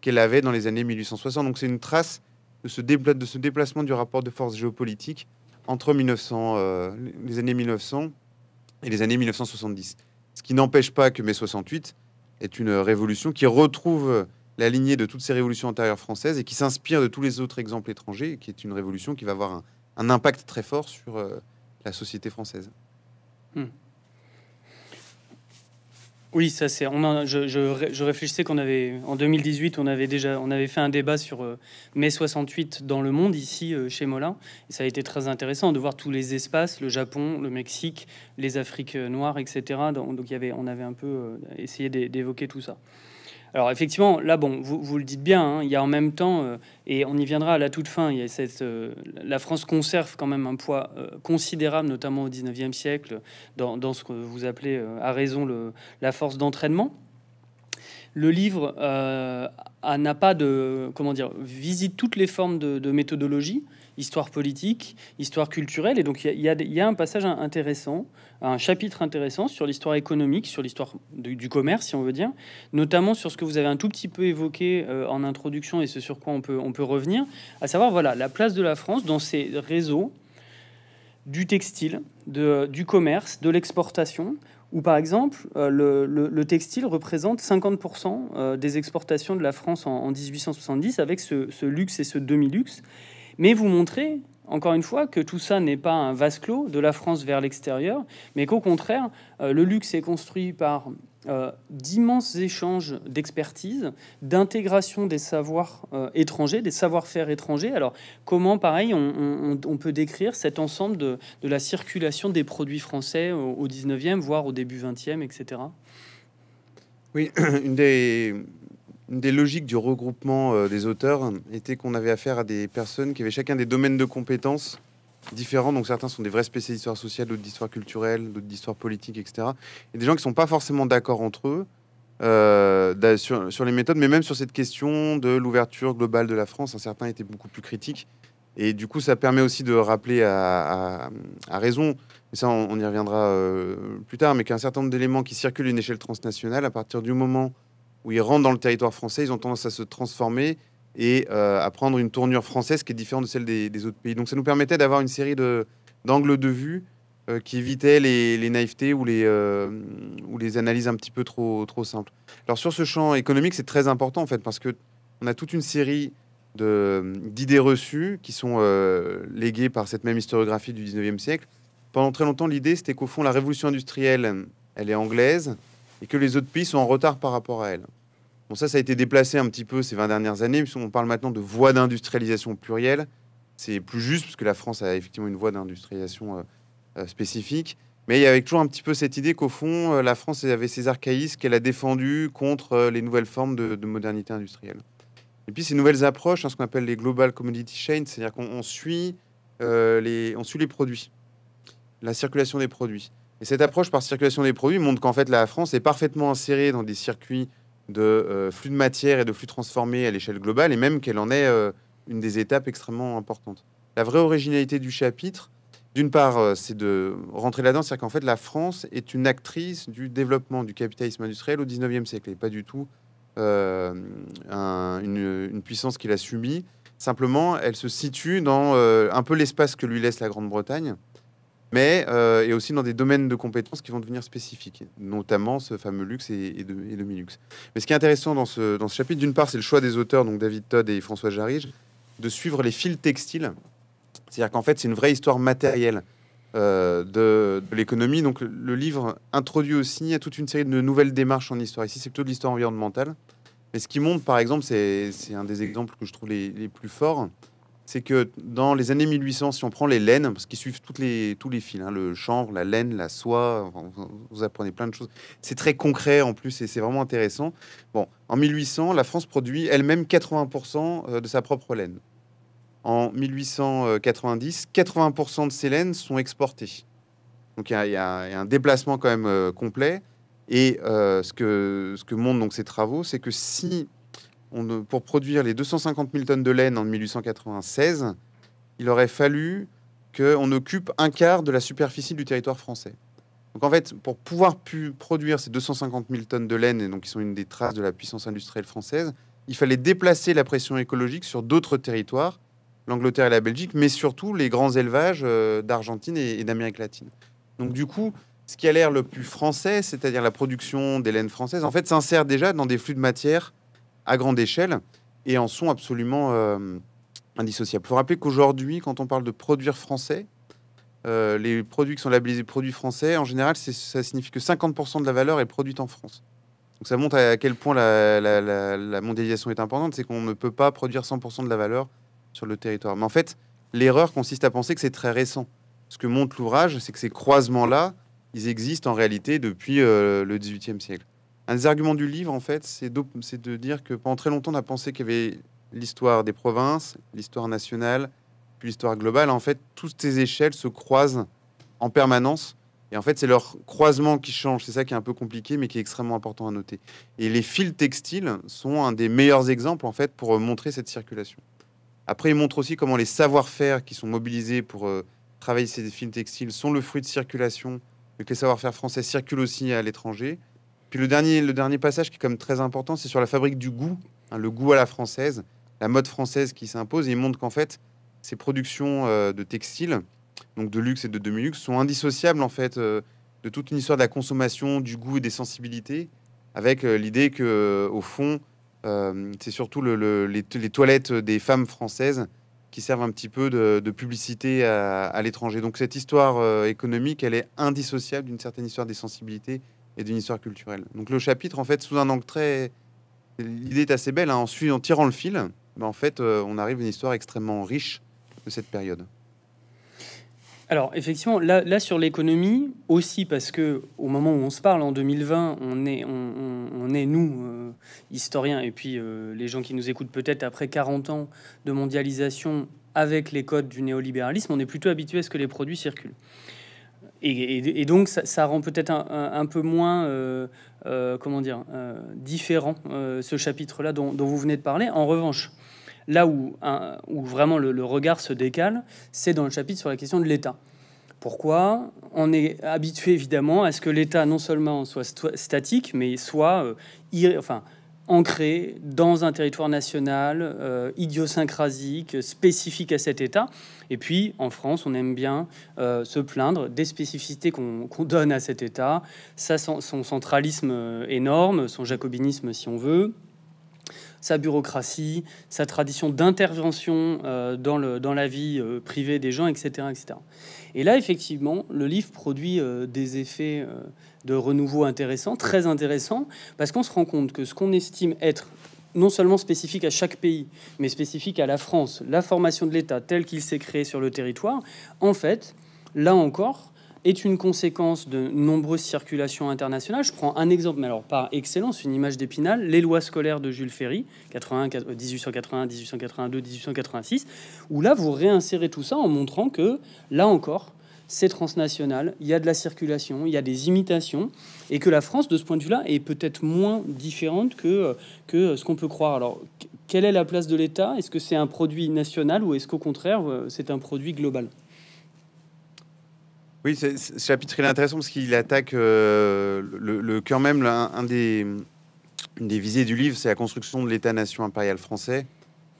qu'elle avait dans les années 1860. Donc c'est une trace de ce, déplacement du rapport de force géopolitique entre 1900, euh, les années 1900 et les années 1970. Ce qui n'empêche pas que mai 68 est une révolution qui retrouve la lignée de toutes ces révolutions antérieures françaises et qui s'inspire de tous les autres exemples étrangers, qui est une révolution qui va avoir un, un impact très fort sur euh, la société française. Hmm. Oui, ça c'est. je, réfléchissais qu'on avait en 2018, on avait déjà, on avait fait un débat sur euh, mai 68 dans le monde ici euh, chez Molin. Et ça a été très intéressant de voir tous les espaces, le Japon, le Mexique, les Afriques noires, etc. Donc, il y avait, on avait un peu essayé d'évoquer tout ça. Alors effectivement, là, bon, vous, le dites bien, hein, il y a en même temps, euh, et on y viendra à la toute fin, euh, la France conserve quand même un poids euh, considérable, notamment au 19e siècle, dans, ce que vous appelez à raison la force d'entraînement. Le livre n'a pas de, comment dire, visite toutes les formes de méthodologie, histoire politique, histoire culturelle. Et donc, il y, a un passage intéressant, un chapitre intéressant sur l'histoire économique, sur l'histoire du, commerce, si on veut dire, notamment sur ce que vous avez un tout petit peu évoqué euh, en introduction et ce sur quoi on peut, on peut revenir, à savoir, voilà, la place de la France dans ces réseaux du textile, de, du commerce, de l'exportation, où par exemple euh, le, textile représente 50% euh, des exportations de la France en, 1870 avec ce, ce, luxe et ce demi-luxe mais vous montrez, encore une fois, que tout ça n'est pas un vase clos de la France vers l'extérieur, mais qu'au contraire, euh, le luxe est construit par euh, d'immenses échanges d'expertise, d'intégration des savoirs euh, étrangers, des savoir-faire étrangers. Alors, comment, pareil, on, peut décrire cet ensemble de, la circulation des produits français au, au 19e, voire au début 20e, etc. Oui, [clears throat] une des une des logiques du regroupement euh, des auteurs était qu'on avait affaire à des personnes qui avaient chacun des domaines de compétences différents. Donc certains sont des vrais spécialistes d'histoire sociale, d'autres d'histoire culturelle, d'autres d'histoire politique, etc. Et des gens qui ne sont pas forcément d'accord entre eux euh, sur, les méthodes, mais même sur cette question de l'ouverture globale de la France. Certains étaient beaucoup plus critiques. Et du coup, ça permet aussi de rappeler à, raison, mais ça on, y reviendra euh, plus tard, mais qu'un certain nombre d'éléments qui circulent à une échelle transnationale, à partir du moment où ils rentrent dans le territoire français, ils ont tendance à se transformer et euh, à prendre une tournure française qui est différente de celle des, autres pays. Donc ça nous permettait d'avoir une série d'angles de, vue euh, qui évitaient les, naïvetés ou les, euh, ou les analyses un petit peu trop, trop simples. Alors sur ce champ économique, c'est très important en fait parce que on a toute une série d'idées reçues qui sont léguées par cette même historiographie du 19e siècle. Pendant très longtemps, l'idée c'était qu'au fond, la révolution industrielle, elle est anglaise, et que les autres pays sont en retard par rapport à elle. Bon, ça, ça a été déplacé un petit peu ces 20 dernières années, puisqu'on parle maintenant de voie d'industrialisation plurielle. C'est plus juste, parce que la France a effectivement une voie d'industrialisation euh, euh, spécifique. Mais il y avait toujours un petit peu cette idée qu'au fond, euh, la France avait ses archaïsmes qu'elle a défendus contre les nouvelles formes de, modernité industrielle. Et puis ces nouvelles approches, hein, ce qu'on appelle les global commodity chains, c'est-à-dire qu'on suit, les, on suit les produits, la circulation des produits. Et cette approche par circulation des produits montre qu'en fait, la France est parfaitement insérée dans des circuits de euh, flux de matière et de flux transformés à l'échelle globale, et même qu'elle en est euh, une des étapes extrêmement importantes. La vraie originalité du chapitre, d'une part, euh, c'est de rentrer là-dedans, c'est-à-dire qu'en fait, la France est une actrice du développement du capitalisme industriel au XIXe siècle, et pas du tout une, une, puissance qu'il a subie. Simplement, elle se situe dans un peu l'espace que lui laisse la Grande-Bretagne, mais euh, et aussi dans des domaines de compétences qui vont devenir spécifiques, notamment ce fameux luxe et, de, demi-luxe. Mais ce qui est intéressant dans ce, chapitre, d'une part, c'est le choix des auteurs, donc David Todd et François Jarige, de suivre les fils textiles. C'est-à-dire qu'en fait, c'est une vraie histoire matérielle euh, de, l'économie. Donc le livre introduit aussi à toute une série de nouvelles démarches en histoire. Ici, c'est plutôt de l'histoire environnementale. Mais ce qui montre, par exemple, c'est un des exemples que je trouve les, les plus forts, c'est que dans les années 1800, si on prend les laines, parce qu'ils suivent toutes les, tous les fils, hein, le chanvre, la laine, la soie, vous apprenez plein de choses. C'est très concret en plus et c'est vraiment intéressant. Bon, en 1800, la France produit elle-même 80% euh, de sa propre laine. En 1890, 80% de ces laines sont exportées. Donc il y, a un déplacement quand même euh, complet. Et euh, ce, que, ce que montrent donc ces travaux, c'est que si pour produire les 250 000 tonnes de laine en 1896, il aurait fallu qu'on occupe un quart de la superficie du territoire français. Donc en fait, pour pouvoir produire ces 250 000 tonnes de laine, et donc qui sont une des traces de la puissance industrielle française, il fallait déplacer la pression écologique sur d'autres territoires, l'Angleterre et la Belgique, mais surtout les grands élevages euh, d'Argentine et d'Amérique latine. Donc du coup, ce qui a l'air le plus français, c'est-à-dire la production des laines françaises, en fait, s'insère déjà dans des flux de matière à grande échelle et en sont absolument euh, indissociables. Il faut rappeler qu'aujourd'hui, quand on parle de produire français, euh, les produits qui sont labellisés produits français, en général, ça signifie que 50% de la valeur est produite en France. Donc ça montre à quel point la, mondialisation est importante, c'est qu'on ne peut pas produire 100% de la valeur sur le territoire. Mais en fait, l'erreur consiste à penser que c'est très récent. Ce que montre l'ouvrage, c'est que ces croisements-là, ils existent en réalité depuis euh, le le XVIIIe siècle un des arguments du livre, en fait, c'est de, dire que pendant très longtemps, on a pensé qu'il y avait l'histoire des provinces, l'histoire nationale, puis l'histoire globale. En fait, toutes ces échelles se croisent en permanence. Et en fait, c'est leur croisement qui change. C'est ça qui est un peu compliqué, mais qui est extrêmement important à noter. Et les fils textiles sont un des meilleurs exemples, en fait, pour euh, montrer cette circulation. Après, il montre aussi comment les savoir-faire qui sont mobilisés pour euh, travailler ces fils textiles sont le fruit de circulation, mais que les savoir-faire français circulent aussi à l'étranger. Puis le dernier, le dernier passage qui est comme très important, c'est sur la fabrique du goût, hein, le goût à la française, la mode française qui s'impose. Il montre qu'en fait, ces productions euh, de textiles, donc de luxe et de demi-luxe, sont indissociables en fait euh, de toute une histoire de la consommation, du goût et des sensibilités, avec euh, l'idée que au fond, c'est surtout les, toilettes des femmes françaises qui servent un petit peu de, publicité à l'étranger. Donc cette histoire économique, elle est indissociable d'une certaine histoire des sensibilités et d'une histoire culturelle. Donc le chapitre, en fait, sous un angle très... L'idée est assez belle, hein. en, suivant, en tirant le fil, ben, en fait, euh, on arrive à une histoire extrêmement riche de cette période. Alors effectivement, là, là sur l'économie aussi parce que au moment où on se parle en 2020, on est, on, est nous euh, historiens et puis euh, les gens qui nous écoutent peut-être après 40 ans de mondialisation avec les codes du néolibéralisme, on est plutôt habitué à ce que les produits circulent. Et, donc, ça, rend peut-être un, peu moins, euh, euh, comment dire, euh, différent ce chapitre-là dont, vous venez de parler. En revanche, là où, vraiment le, le, regard se décale, c'est dans le chapitre sur la question de l'État. Pourquoi On est habitué évidemment à ce que l'État non seulement soit statique, mais soit, enfin, ancré dans un territoire national, euh, idiosyncrasique, spécifique à cet État. Et puis, en France, on aime bien euh, se plaindre des spécificités qu'on donne à cet État, sa, son centralisme euh, énorme, son jacobinisme si on veut, sa bureaucratie, sa tradition d'intervention dans, dans, la vie privée des gens, etc. etc. Et là, effectivement, le livre produit euh, des effets euh, de renouveau intéressants, très intéressants, parce qu'on se rend compte que ce qu'on estime être non seulement spécifique à chaque pays, mais spécifique à la France, la formation de l'État tel qu'il s'est créé sur le territoire, en fait, là encore, est une conséquence de nombreuses circulations internationales. Je prends un exemple, mais alors par excellence, une image d'épinal, les lois scolaires de Jules Ferry, 1881, 1882, 1886, où là, vous réinsérez tout ça en montrant que, là encore, c'est transnational, il y a de la circulation, il y a des imitations, et que la France, de ce point de vue-là, est peut-être moins différente que, euh, que euh, ce qu'on peut croire. Alors, quelle est la place de l'État Est-ce que c'est un produit national ou est-ce qu'au contraire, euh, c'est un produit global oui, ce chapitre est intéressant parce qu'il attaque euh, le, cœur même. Un, des, une des visées du livre, c'est la construction de l'État-nation impérial français.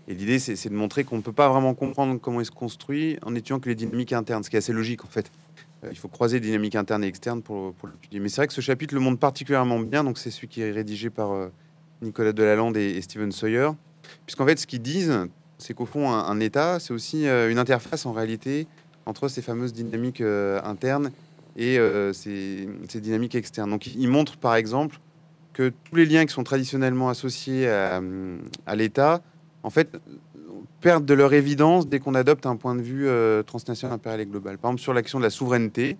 Et l'idée, c'est de montrer qu'on ne peut pas vraiment comprendre comment il se construit en étudiant que les dynamiques internes, ce qui est assez logique en fait. Euh, il faut croiser les dynamiques internes et externes pour, le Mais c'est vrai que ce chapitre le montre particulièrement bien. Donc c'est celui qui est rédigé par euh, Nicolas Delalande et, et Steven Sawyer. Puisqu'en fait, ce qu'ils disent, c'est qu'au fond, un État, c'est aussi une interface en réalité entre ces fameuses dynamiques euh, internes et euh, ces, dynamiques externes. Donc il montre par exemple que tous les liens qui sont traditionnellement associés à, l'État, en fait, perdent de leur évidence dès qu'on adopte un point de vue euh, transnational, impérial et global. Par exemple, sur l'action de la souveraineté,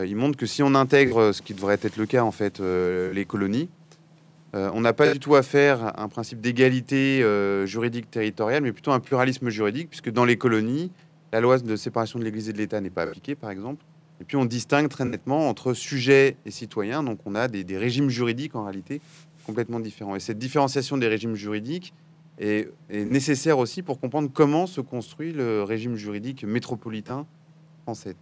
il montre que si on intègre, ce qui devrait être le cas en fait, les colonies, on n'a pas du tout affaire à un principe d'égalité juridique territoriale, mais plutôt un pluralisme juridique, puisque dans les colonies, la loi de séparation de l'Église et de l'État n'est pas appliquée, par exemple. Et puis on distingue très nettement entre sujets et citoyens. Donc on a des, régimes juridiques en réalité complètement différents. Et cette différenciation des régimes juridiques est, nécessaire aussi pour comprendre comment se construit le régime juridique métropolitain français.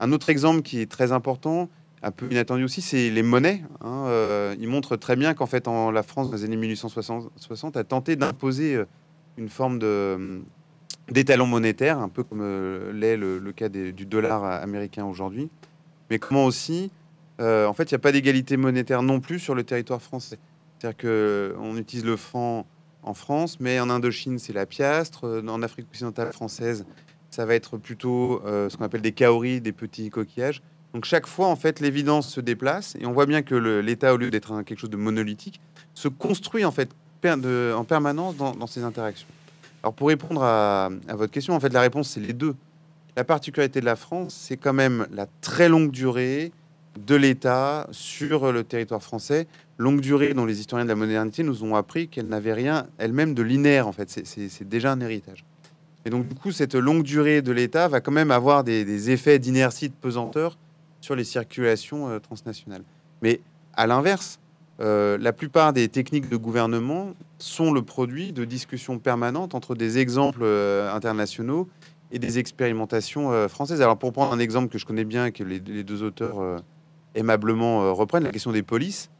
Un autre exemple qui est très important, un peu inattendu aussi, c'est les monnaies. Hein. Euh, ils montrent très bien qu'en fait, en, la France, dans les années 1860, a tenté d'imposer euh, une forme de, des talents monétaires, un peu comme euh, l'est le, cas du dollar euh, américain aujourd'hui, mais comment aussi, euh, en fait, il n'y a pas d'égalité monétaire non plus sur le territoire français. C'est-à-dire qu'on utilise le franc en France, mais en Indochine, c'est la piastre, en Afrique occidentale française, ça va être plutôt ce qu'on appelle des kaoris, des petits coquillages. Donc chaque fois, en fait, l'évidence se déplace et on voit bien que l'État, au lieu d'être quelque chose de monolithique, se construit en fait en permanence dans, dans ces interactions. Alors pour répondre à, votre question, en fait, la réponse, c'est les deux. La particularité de la France, c'est quand même la très longue durée de l'État sur le territoire français, longue durée dont les historiens de la modernité nous ont appris qu'elle n'avait rien elle-même de linéaire, en fait. C'est déjà un héritage. Et donc, du coup, cette longue durée de l'État va quand même avoir des, effets d'inertie, de pesanteur sur les circulations euh, transnationales. Mais à l'inverse, euh, la plupart des techniques de gouvernement sont le produit de discussions permanentes entre des exemples euh, internationaux et des expérimentations euh, françaises. Alors pour prendre un exemple que je connais bien, que les, deux auteurs euh, aimablement reprennent, la question des polices.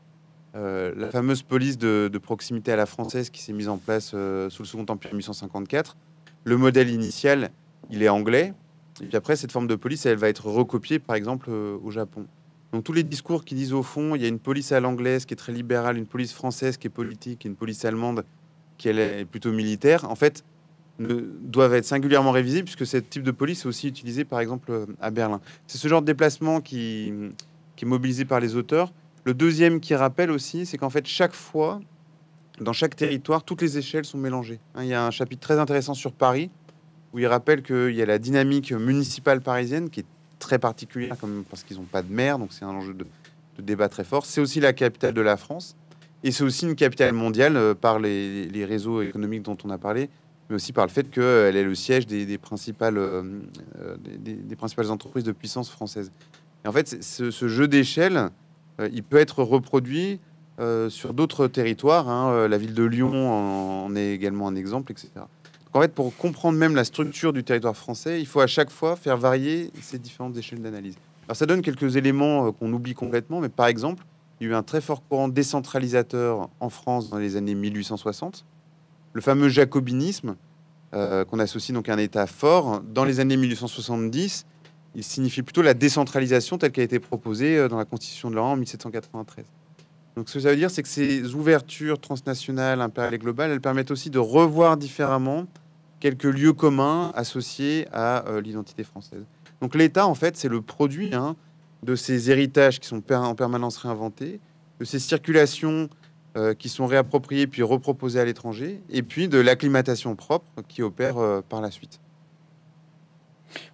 la fameuse police de, proximité à la française qui s'est mise en place sous le Second Empire en 1854. Le modèle initial, il est anglais. Et puis après, cette forme de police, elle va être recopiée, par exemple, au Japon. Donc tous les discours qui disent au fond, il y a une police à l'anglaise qui est très libérale, une police française qui est politique, une police allemande qui est plutôt militaire, en fait, ne, doivent être singulièrement révisés puisque ce type de police est aussi utilisé par exemple euh, à Berlin. C'est ce genre de déplacement qui, qui est mobilisé par les auteurs. Le deuxième qui rappelle aussi, c'est qu'en fait chaque fois, dans chaque territoire, toutes les échelles sont mélangées. Hein, il y a un chapitre très intéressant sur Paris où il rappelle qu'il y a la dynamique municipale parisienne qui est très particulière comme, parce qu'ils n'ont pas de mer, donc c'est un enjeu de, débat très fort. C'est aussi la capitale de la France. Et c'est aussi une capitale mondiale euh, par les, réseaux économiques dont on a parlé, mais aussi par le fait qu'elle est le siège des, principales, euh, euh, des, principales entreprises de puissance française. Et en fait, ce, jeu d'échelle, il peut être reproduit sur d'autres territoires. Hein, la ville de Lyon en, est également un exemple, etc en fait, pour comprendre même la structure du territoire français, il faut à chaque fois faire varier ces différentes échelles d'analyse. Alors ça donne quelques éléments euh, qu'on oublie complètement, mais par exemple, il y a eu un très fort courant décentralisateur en France dans les années 1860, le fameux jacobinisme euh, qu'on associe donc à un État fort. Dans les années 1870, il signifie plutôt la décentralisation telle qu'elle a été proposée euh, dans la Constitution de l'an en 1793. Donc ce que ça veut dire, c'est que ces ouvertures transnationales, impériales et globales, elles permettent aussi de revoir différemment quelques lieux communs associés à euh, l'identité française. Donc l'État, en fait, c'est le produit hein, de ces héritages qui sont en permanence réinventés, de ces circulations euh, qui sont réappropriées puis reproposées à l'étranger, et puis de l'acclimatation propre qui opère euh, par la suite.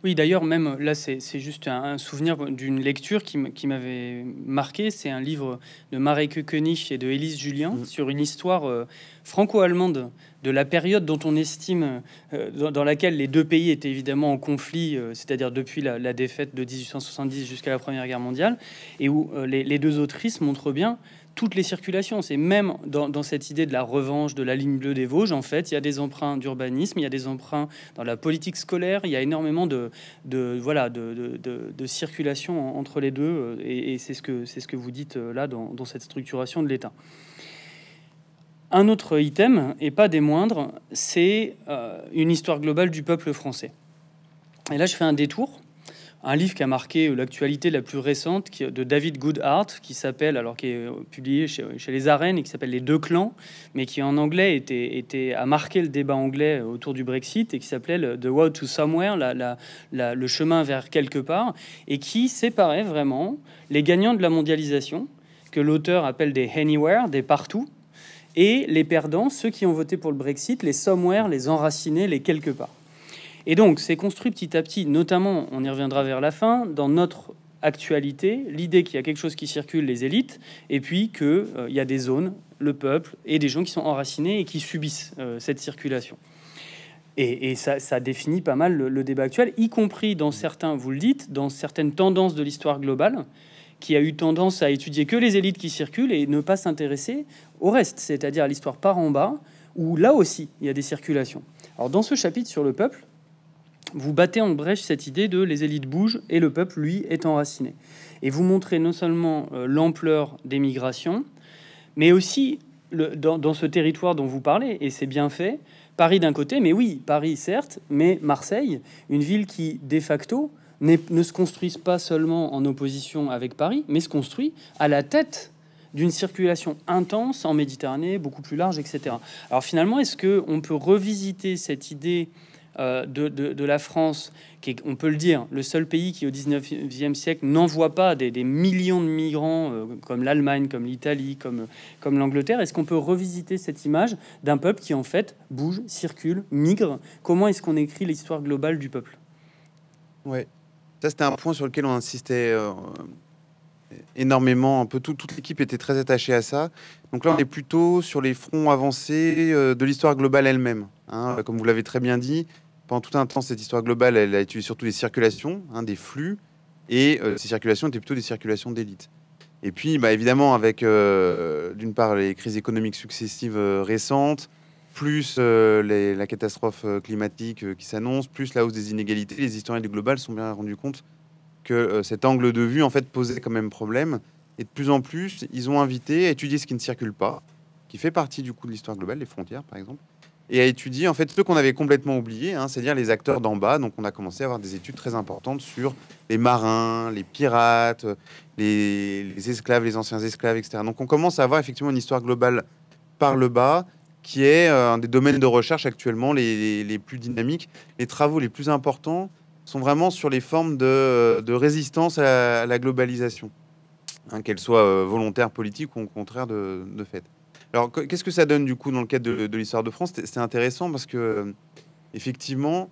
Oui, d'ailleurs, même là, c'est juste un, souvenir d'une lecture qui m'avait marqué. C'est un livre de Marek Koenig et de Élise Julien mmh. sur une histoire euh, franco-allemande de la période dont on estime, euh, dans, laquelle les deux pays étaient évidemment en conflit, euh, c'est-à-dire depuis la, défaite de 1870 jusqu'à la Première Guerre mondiale, et où les, les deux autrices montrent bien toutes les circulations. C'est même dans, cette idée de la revanche de la ligne bleue des Vosges, en fait, il y a des emprunts d'urbanisme, il y a des emprunts dans la politique scolaire, il y a énormément de, voilà de, circulation entre les deux, euh, et, c'est ce que ce que vous dites euh, là dans, cette structuration de l'État. Un autre item, et pas des moindres, c'est euh, une histoire globale du peuple français. Et là, je fais un détour un livre qui a marqué euh, l'actualité la plus récente de David Goodhart, qui s'appelle, alors qui est euh, publié euh, chez, Les Arènes et qui s'appelle Les Deux Clans, mais qui en anglais était, était, a marqué le débat anglais autour du Brexit et qui s'appelait The Road to Somewhere, le chemin vers quelque part, et qui séparait vraiment les gagnants de la mondialisation, que l'auteur appelle des anywhere, des partout, et les perdants, ceux qui ont voté pour le Brexit, les somewhere, les enracinés, les quelque part. Et donc, c'est construit petit à petit, notamment, on y reviendra vers la fin, dans notre actualité, l'idée qu'il y a quelque chose qui circule, les élites, et puis qu'il euh, il y a des zones, le peuple, et des gens qui sont enracinés et qui subissent euh, cette circulation. Et, ça, définit pas mal le, débat actuel, y compris dans certains, vous le dites, dans certaines tendances de l'histoire globale, qui a eu tendance à étudier que les élites qui circulent et ne pas s'intéresser au reste, c'est-à-dire l'histoire par en bas, où là aussi, il y a des circulations. Alors dans ce chapitre sur le peuple, vous battez en brèche cette idée de les élites bougent et le peuple, lui, est enraciné. Et vous montrez non seulement euh, l'ampleur des migrations, mais aussi le, dans, dans, ce territoire dont vous parlez, et c'est bien fait, Paris d'un côté, mais oui, Paris certes, mais Marseille, une ville qui, de facto, ne se construise pas seulement en opposition avec Paris, mais se construit à la tête d'une circulation intense en Méditerranée, beaucoup plus large, etc. Alors finalement, est-ce qu'on peut revisiter cette idée euh, de, de, la France, qui on peut le dire, le seul pays qui au 19e siècle n'envoie pas des, des, millions de migrants euh, comme l'Allemagne, comme l'Italie, comme, comme l'Angleterre, est-ce qu'on peut revisiter cette image d'un peuple qui en fait bouge, circule, migre Comment est-ce qu'on écrit l'histoire globale du peuple Oui, ça c'était un point sur lequel on insistait. Euh, énormément, un peu toute l'équipe était très attachée à ça. Donc là, on est plutôt sur les fronts avancés de l'histoire globale elle-même. Hein, comme vous l'avez très bien dit, pendant tout un temps, cette histoire globale, elle a étudié surtout les circulations, hein, des flux, et euh, ces circulations étaient plutôt des circulations d'élite. Et puis, bah, évidemment, avec euh, d'une part les crises économiques successives euh, récentes, plus la catastrophe climatique qui s'annonce, plus la hausse des inégalités, les historiens du global sont bien rendus compte que cet angle de vue, en fait, posait quand même problème. Et de plus en plus, ils ont invité à étudier ce qui ne circule pas, qui fait partie du coup de l'histoire globale, les frontières, par exemple, et à étudier en fait ceux qu'on avait complètement oubliés, hein, c'est-à-dire les acteurs d'en bas. Donc on a commencé à avoir des études très importantes sur les marins, les pirates, les, esclaves, les anciens esclaves, etc. Donc on commence à avoir effectivement une histoire globale par le bas qui est euh, un des domaines de recherche actuellement les, plus dynamiques. Les travaux les plus importants sont vraiment sur les formes de, résistance à la, globalisation, hein, qu'elle soit euh, volontaire, politique ou au contraire de fait. Alors, qu'est-ce que ça donne du coup dans le cadre de, l'histoire de France C'est intéressant parce que, euh, effectivement,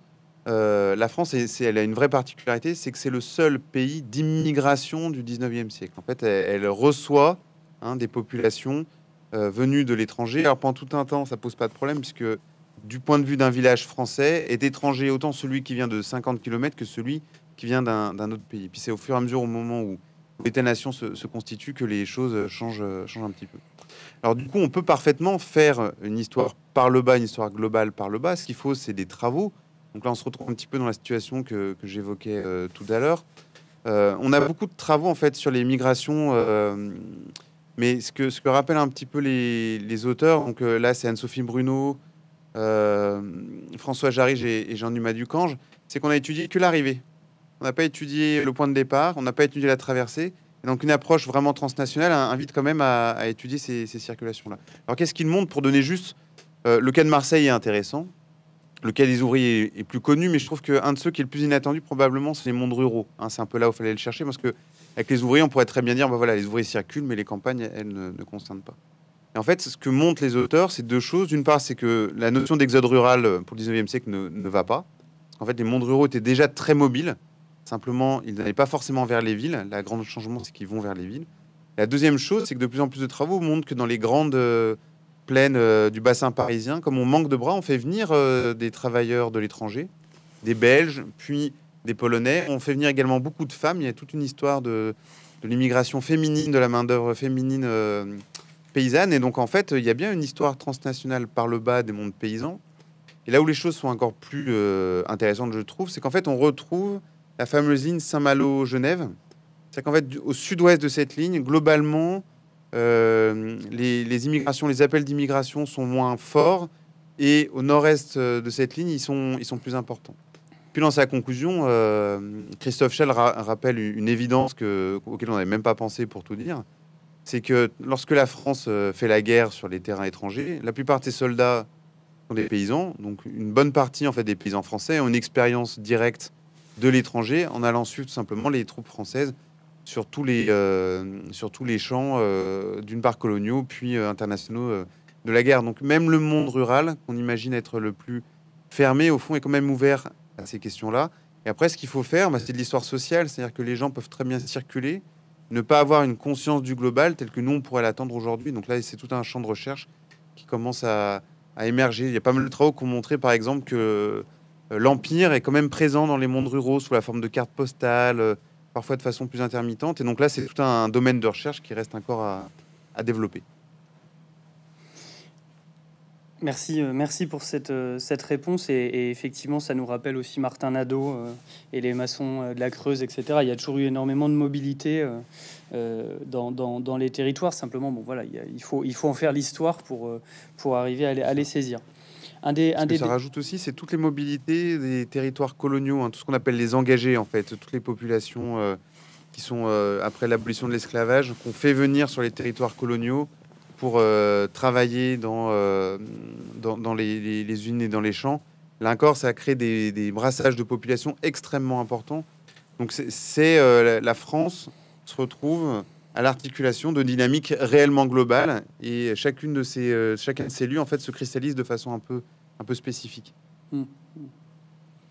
euh, la France, elle a une vraie particularité, c'est que c'est le seul pays d'immigration du 19e siècle. En fait, elle, reçoit hein, des populations euh, venues de l'étranger. Alors, pendant tout un temps, ça pose pas de problème, puisque du point de vue d'un village français, est étranger autant celui qui vient de 50 km que celui qui vient d'un autre pays. Puis c'est au fur et à mesure, au moment où l'État-nation se, constitue, que les choses changent un petit peu. Alors du coup, on peut parfaitement faire une histoire par le bas, une histoire globale par le bas. Ce qu'il faut, c'est des travaux. Donc là, on se retrouve un petit peu dans la situation que, j'évoquais euh, tout à l'heure. Euh, on a beaucoup de travaux en fait sur les migrations, euh, mais ce que, ce rappellent un petit peu les, auteurs, donc là c'est Anne-Sophie Bruno, François Jarry et, jean dumas Ducange, c'est qu'on a étudié que l'arrivée. On n'a pas étudié le point de départ, on n'a pas étudié la traversée, donc une approche vraiment transnationale invite quand même à, étudier ces, circulations-là. Alors qu'est-ce qu'il montre pour donner juste euh, Le cas de Marseille est intéressant. Le cas des ouvriers est, plus connu, mais je trouve qu'un de ceux qui est le plus inattendu probablement, c'est les mondes ruraux. Hein, c'est un peu là où il fallait le chercher, parce que avec les ouvriers, on pourrait très bien dire, bah voilà, les ouvriers circulent, mais les campagnes, elles ne, ne concernent pas. Et en fait, ce que montrent les auteurs, c'est deux choses. D'une part, c'est que la notion d'exode rural euh, pour le 19e siècle ne, va pas. En fait, les mondes ruraux étaient déjà très mobiles. Simplement, ils n'allaient pas forcément vers les villes. La grande changement, c'est qu'ils vont vers les villes. La deuxième chose, c'est que de plus en plus de travaux montrent que dans les grandes euh, plaines euh, du bassin parisien, comme on manque de bras, on fait venir euh, des travailleurs de l'étranger, des Belges, puis des Polonais. On fait venir également beaucoup de femmes. Il y a toute une histoire de, de l'immigration féminine, de la main-d'œuvre féminine paysanne. Et donc, en fait, il y a bien une histoire transnationale par le bas des mondes paysans. Et là où les choses sont encore plus intéressantes, je trouve, c'est qu'en fait, on retrouve la fameuse ligne Saint-Malo-Genève. cest à qu'en fait, au sud-ouest de cette ligne, globalement, euh, les, immigrations, les appels d'immigration sont moins forts et au nord-est euh, de cette ligne, ils sont, ils sont plus importants. Puis dans sa conclusion, euh, Christophe Schell rappelle une évidence que, auquel on n'avait même pas pensé pour tout dire, c'est que lorsque la France fait la guerre sur les terrains étrangers, la plupart des soldats sont des paysans, donc une bonne partie en fait des paysans français ont une expérience directe de l'étranger en allant suivre tout simplement les troupes françaises sur tous les, euh, sur tous les champs euh, d'une part coloniaux puis euh, internationaux de la guerre. Donc même le monde rural, qu'on imagine être le plus fermé, au fond est quand même ouvert à ces questions-là. Et après, ce qu'il faut faire, bah, c'est de l'histoire sociale, c'est-à-dire que les gens peuvent très bien circuler, ne pas avoir une conscience du global tel que nous, on pourrait l'attendre aujourd'hui. Donc là, c'est tout un champ de recherche qui commence à, à émerger. Il y a pas mal de travaux qui ont montré, par exemple, que euh, l'Empire est quand même présent dans les mondes ruraux sous la forme de cartes postales, euh, parfois de façon plus intermittente. Et donc là, c'est tout un domaine de recherche qui reste encore à, développer. Merci, euh, merci pour cette, réponse. Et, effectivement, ça nous rappelle aussi Martin Nadeau et les maçons de la Creuse, etc. Il y a toujours eu énormément de mobilité dans, les territoires. Simplement, bon, voilà, il faut, il faut en faire l'histoire pour, pour arriver à les saisir un des, ça rajoute aussi, c'est toutes les mobilités des territoires coloniaux, hein, tout ce qu'on appelle les engagés, en fait, toutes les populations euh, qui sont, euh, après l'abolition de l'esclavage, qu'on fait venir sur les territoires coloniaux pour euh, travailler dans, dans, les, unes et dans les champs. Là encore, ça a des, des brassages de populations extrêmement importants. Donc c'est la France se retrouve à l'articulation de dynamiques réellement globales et chacune de ces, euh, cellules de ces lieux en fait se cristallise de façon un peu, un peu spécifique. Hmm.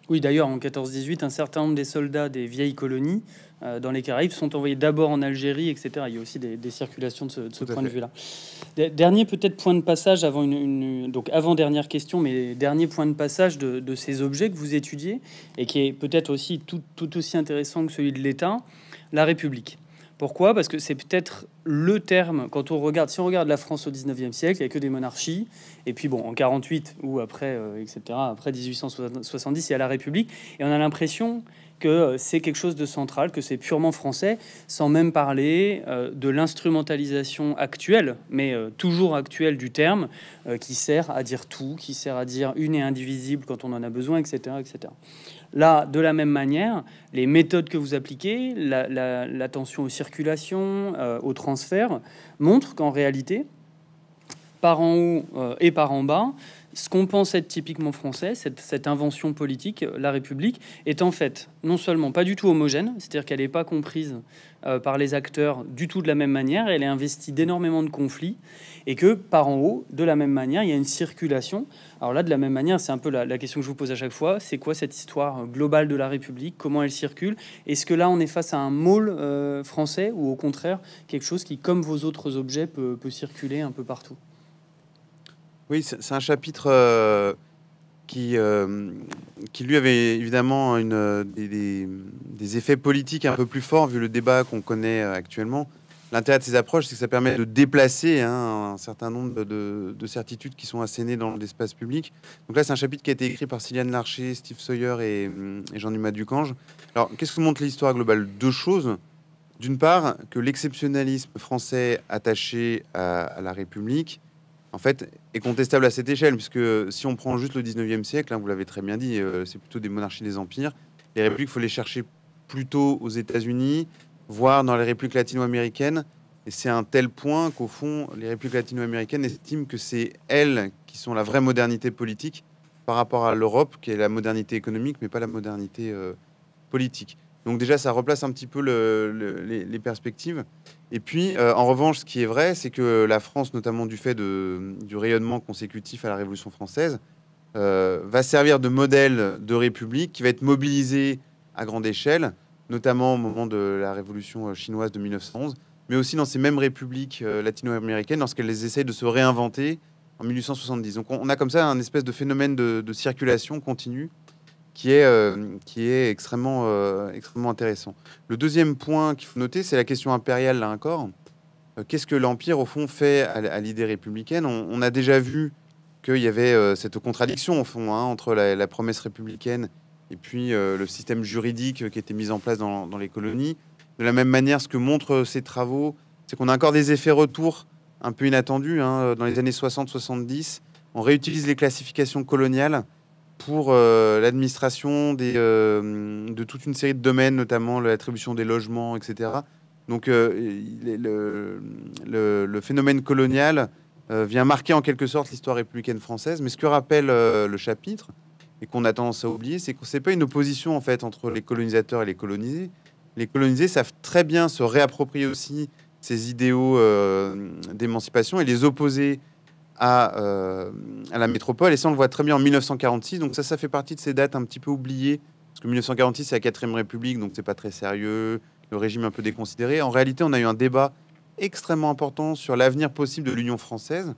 Oui, d'ailleurs, en 14 un certain nombre des soldats des vieilles colonies euh, dans les Caraïbes sont envoyés d'abord en Algérie, etc. Il y a aussi des, circulations de ce, point de vue-là. Dernier peut-être point de passage avant une, donc avant dernière question, mais dernier point de passage de, ces objets que vous étudiez et qui est peut-être aussi tout aussi intéressant que celui de l'État, la République. Pourquoi Parce que c'est peut-être le terme, quand on regarde, si on regarde la France au 19e siècle, il n'y a que des monarchies, et puis bon, en 48 ou après, euh, etc., après 1870, il y a la République, et on a l'impression que euh, c'est quelque chose de central, que c'est purement français, sans même parler euh, de l'instrumentalisation actuelle, mais euh, toujours actuelle du terme, qui sert à dire tout, qui sert à dire une et indivisible quand on en a besoin, etc. etc. Là, de la même manière, les méthodes que vous appliquez, l'attention aux circulations, aux transferts, montrent qu'en réalité, par en haut et par en bas, ce qu'on pense être typiquement français, cette, invention politique, euh, la République, est en fait non seulement pas du tout homogène, c'est-à-dire qu'elle n'est pas comprise euh, par les acteurs du tout de la même manière, elle est investie d'énormément de conflits, et que par en haut, de la même manière, il y a une circulation. Alors là, de la même manière, c'est un peu la, question que je vous pose à chaque fois, c'est quoi cette histoire euh, globale de la République, comment elle circule, est-ce que là on est face à un môle français, ou au contraire, quelque chose qui, comme vos autres objets, peut circuler un peu partout oui, c'est un chapitre euh, qui, euh, qui, lui, avait évidemment une, des, effets politiques un peu plus forts, vu le débat qu'on connaît euh, actuellement. L'intérêt de ces approches, c'est que ça permet de déplacer hein, un certain nombre de, certitudes qui sont assénées dans l'espace public. Donc là, c'est un chapitre qui a été écrit par Cyliane Larcher, Steve Sawyer et, Jean-Dumas Ducange. Alors, qu'est-ce que montre l'histoire globale Deux choses. D'une part, que l'exceptionnalisme français attaché à, à la République en fait, est contestable à cette échelle, puisque si on prend juste le 19e siècle, hein, vous l'avez très bien dit, euh, c'est plutôt des monarchies des empires. Les républiques, il faut les chercher plutôt aux États-Unis, voire dans les républiques latino-américaines. Et c'est un tel point qu'au fond, les républiques latino-américaines estiment que c'est elles qui sont la vraie modernité politique par rapport à l'Europe, qui est la modernité économique, mais pas la modernité euh, politique. Donc déjà, ça replace un petit peu les, perspectives. Et puis, euh, en revanche, ce qui est vrai, c'est que la France, notamment du fait du rayonnement consécutif à la Révolution française, euh, va servir de modèle de république qui va être mobilisée à grande échelle, notamment au moment de la Révolution euh, chinoise de 1911, mais aussi dans ces mêmes républiques latino-américaines lorsqu'elles essayent de se réinventer en 1870. Donc on a comme ça un espèce de phénomène de circulation continue qui est, euh, qui est extrêmement, euh, extrêmement intéressant. Le deuxième point qu'il faut noter, c'est la question impériale, là encore. Euh, qu'est-ce que l'Empire, au fond, fait à, l'idée républicaine on, a déjà vu qu'il y avait cette contradiction, au fond, hein, entre la, promesse républicaine et puis le système juridique qui était mis en place dans, les colonies. De la même manière, ce que montrent ces travaux, c'est qu'on a encore des effets retours un peu inattendus. Hein, dans les années 60-70, on réutilise les classifications coloniales pour euh, l'administration euh, de toute une série de domaines, notamment l'attribution des logements, etc. Donc euh, le, phénomène colonial vient marquer en quelque sorte l'histoire républicaine française. Mais ce que rappelle le chapitre, et qu'on a tendance à oublier, c'est que ce n'est pas une opposition en fait entre les colonisateurs et les colonisés. Les colonisés savent très bien se réapproprier aussi ces idéaux d'émancipation et les opposer à, euh, à, la métropole. Et ça, on le voit très bien en 1946. Donc ça, ça fait partie de ces dates un petit peu oubliées. Parce que 1946, c'est la 4 République, donc c'est pas très sérieux. Le régime un peu déconsidéré. En réalité, on a eu un débat extrêmement important sur l'avenir possible de l'Union française.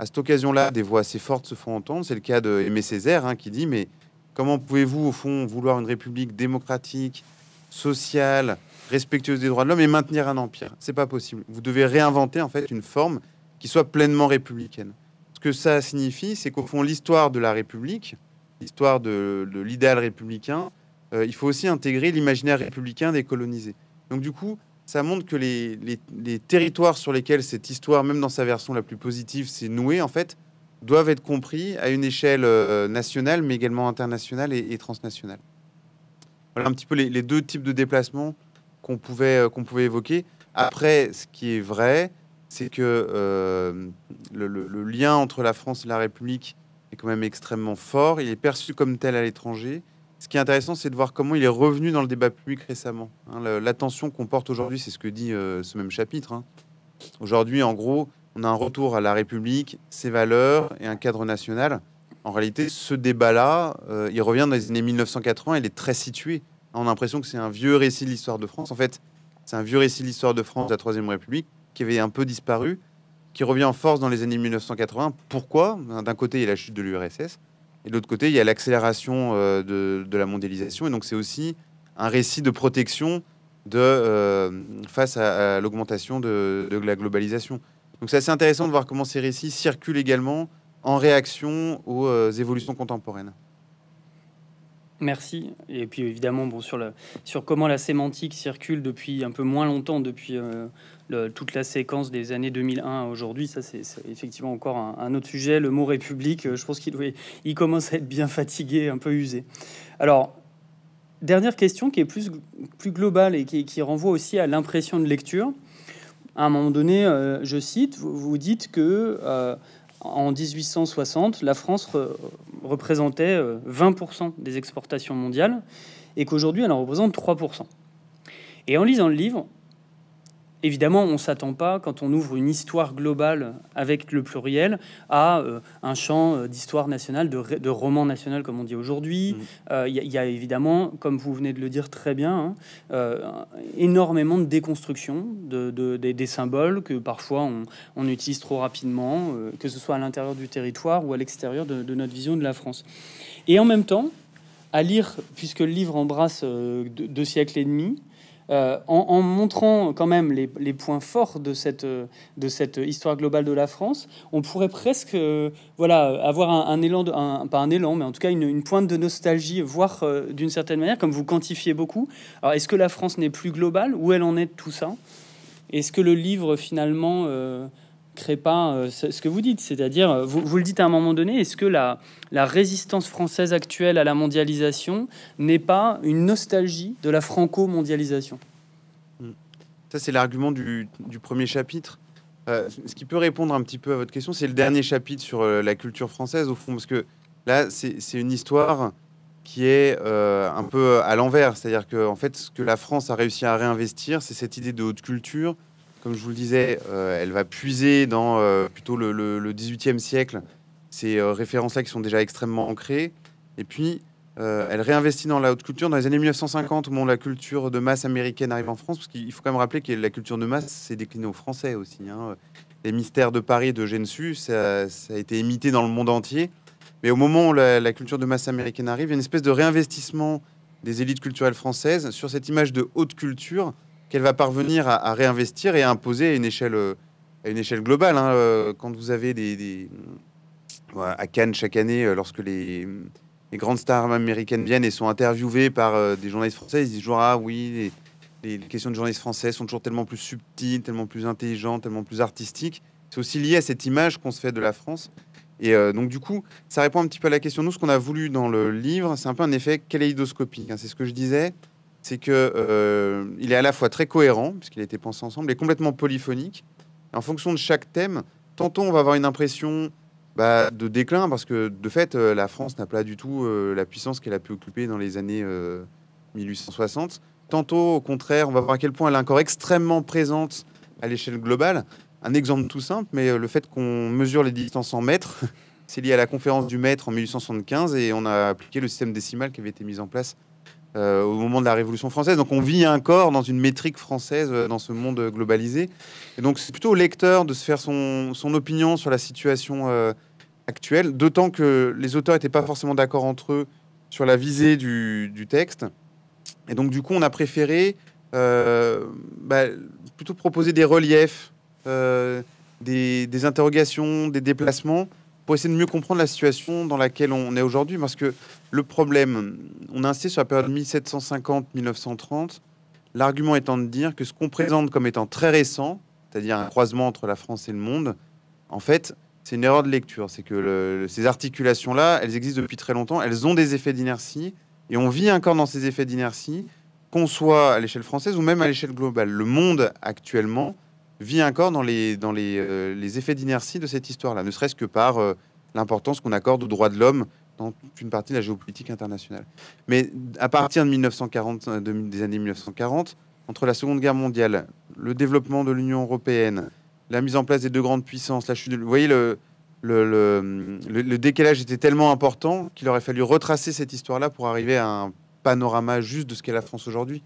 À cette occasion-là, des voix assez fortes se font entendre. C'est le cas de Aimé Césaire hein, qui dit Mais comment pouvez-vous, au fond, vouloir une république démocratique, sociale, respectueuse des droits de l'homme et maintenir un empire C'est pas possible. Vous devez réinventer en fait une forme qui soit pleinement républicaine que ça signifie, c'est qu'au fond, l'histoire de la République, l'histoire de, l'idéal républicain, euh, il faut aussi intégrer l'imaginaire républicain des colonisés. Donc du coup, ça montre que les, territoires sur lesquels cette histoire, même dans sa version la plus positive, s'est nouée, en fait, doivent être compris à une échelle euh, nationale, mais également internationale et, transnationale. Voilà un petit peu les, deux types de déplacements qu'on pouvait, euh, qu'on pouvait évoquer. Après, ce qui est vrai, c'est que euh, le, lien entre la France et la République est quand même extrêmement fort. Il est perçu comme tel à l'étranger. Ce qui est intéressant, c'est de voir comment il est revenu dans le débat public récemment. Hein. L'attention qu'on porte aujourd'hui, c'est ce que dit euh, ce même chapitre. Hein. Aujourd'hui, en gros, on a un retour à la République, ses valeurs et un cadre national. En réalité, ce débat-là, euh, il revient dans les années 1980, il est très situé. On a l'impression que c'est un vieux récit de l'histoire de France. En fait, c'est un vieux récit de l'histoire de France de la Troisième République qui avait un peu disparu, qui revient en force dans les années 1980. Pourquoi ben, D'un côté, il y a la chute de l'URSS, et de l'autre côté, il y a l'accélération euh, de, la mondialisation. Et donc, c'est aussi un récit de protection euh, face à, l'augmentation de, la globalisation. Donc, c'est assez intéressant de voir comment ces récits circulent également en réaction aux euh, évolutions contemporaines. Merci. Et puis évidemment, bon, sur, le, sur comment la sémantique circule depuis un peu moins longtemps, depuis euh, toute la séquence des années 2001 à aujourd'hui, ça c'est effectivement encore un, autre sujet. Le mot république, euh, je pense qu'il il commence à être bien fatigué, un peu usé. Alors, dernière question qui est plus, plus globale et qui, qui renvoie aussi à l'impression de lecture. À un moment donné, euh, je cite, vous, dites que en 1860, la France représentait 20% euh, des exportations mondiales et qu'aujourd'hui, elle en représente 3%. Et en lisant le livre, évidemment, on ne s'attend pas, quand on ouvre une histoire globale avec le pluriel, à euh, un champ euh, d'histoire nationale, de, roman national, comme on dit aujourd'hui. Il mmh. euh, y, a évidemment, comme vous venez de le dire très bien, hein, énormément de déconstruction de, des, symboles que parfois on, utilise trop rapidement, que ce soit à l'intérieur du territoire ou à l'extérieur de notre vision de la France. Et en même temps, à lire, puisque le livre embrasse deux siècles et demi, euh, en, montrant quand même les, points forts de cette, euh, de cette histoire globale de la France, on pourrait presque euh, voilà, avoir un, élan, un, pas un élan, mais en tout cas une, pointe de nostalgie, voire d'une certaine manière, comme vous quantifiez beaucoup. Alors est-ce que la France n'est plus globale Où elle en est tout ça Est-ce que le livre finalement crée pas euh, ce que vous dites. C'est-à-dire, euh, vous, le dites à un moment donné, est-ce que la, résistance française actuelle à la mondialisation n'est pas une nostalgie de la franco-mondialisation hmm. Ça, c'est l'argument du, premier chapitre. Euh, ce qui peut répondre un petit peu à votre question, c'est le dernier chapitre sur la culture française, au fond, parce que là, c'est une histoire qui est un peu à l'envers. C'est-à-dire que, en fait, ce que la France a réussi à réinvestir, c'est cette idée de haute culture, comme je vous le disais, euh, elle va puiser dans euh, plutôt le, XVIIIe siècle ces euh, références-là qui sont déjà extrêmement ancrées. Et puis, elle réinvestit dans la haute culture. Dans les années 1950, où la culture de masse américaine arrive en France, parce qu'il faut quand même rappeler que la culture de masse s'est déclinée aux Français aussi. Hein. Les mystères de Paris de Gensu, ça, a été imité dans le monde entier. Mais au moment où la, la culture de masse américaine arrive, il y a une espèce de réinvestissement des élites culturelles françaises sur cette image de haute culture qu'elle va parvenir à, réinvestir et à imposer à une échelle, euh, à une échelle globale. Hein, euh, quand vous avez des, euh, à Cannes chaque année, lorsque les, grandes stars américaines viennent et sont interviewées par des journalistes français, ils disent toujours ah oui, les, questions de journalistes français sont toujours tellement plus subtiles, tellement plus intelligentes, tellement plus artistiques. C'est aussi lié à cette image qu'on se fait de la France. Et donc, du coup, ça répond un petit peu à la question. Nous, ce qu'on a voulu dans le livre, c'est un peu un effet kaléidoscopique. Hein. C'est ce que je disais c'est qu'il euh, est à la fois très cohérent, puisqu'il a été pensé ensemble, et complètement polyphonique. en fonction de chaque thème, tantôt on va avoir une impression bah, de déclin, parce que de fait, euh, la France n'a pas du tout euh, la puissance qu'elle a pu occuper dans les années 1860. Tantôt, au contraire, on va voir à quel point elle est encore extrêmement présente à l'échelle globale. Un exemple tout simple, mais le fait qu'on mesure les distances en mètres, [laughs] c'est lié à la conférence du mètre en 1875 et on a appliqué le système décimal qui avait été mis en place euh, au moment de la Révolution française. Donc on vit encore dans une métrique française, euh, dans ce monde globalisé. Et donc c'est plutôt au lecteur de se faire son, opinion sur la situation euh, actuelle, d'autant que les auteurs n'étaient pas forcément d'accord entre eux sur la visée du, texte. Et donc du coup on a préféré bah, plutôt proposer des reliefs, des interrogations, des déplacements pour essayer de mieux comprendre la situation dans laquelle on est aujourd'hui. Parce que le problème, on a sur la période 1750-1930, l'argument étant de dire que ce qu'on présente comme étant très récent, c'est-à-dire un croisement entre la France et le monde, en fait, c'est une erreur de lecture. C'est que ces articulations-là, elles existent depuis très longtemps, elles ont des effets d'inertie, et on vit encore dans ces effets d'inertie, qu'on soit à l'échelle française ou même à l'échelle globale. Le monde actuellement vit encore dans les, dans les, euh, les effets d'inertie de cette histoire-là, ne serait-ce que par euh, l'importance qu'on accorde aux droits de l'homme dans une partie de la géopolitique internationale. Mais à partir de 1940, euh, des années 1940, entre la Seconde Guerre mondiale, le développement de l'Union européenne, la mise en place des deux grandes puissances, la chute vous voyez, le, le, le, le décalage était tellement important qu'il aurait fallu retracer cette histoire-là pour arriver à un panorama juste de ce qu'est la France aujourd'hui.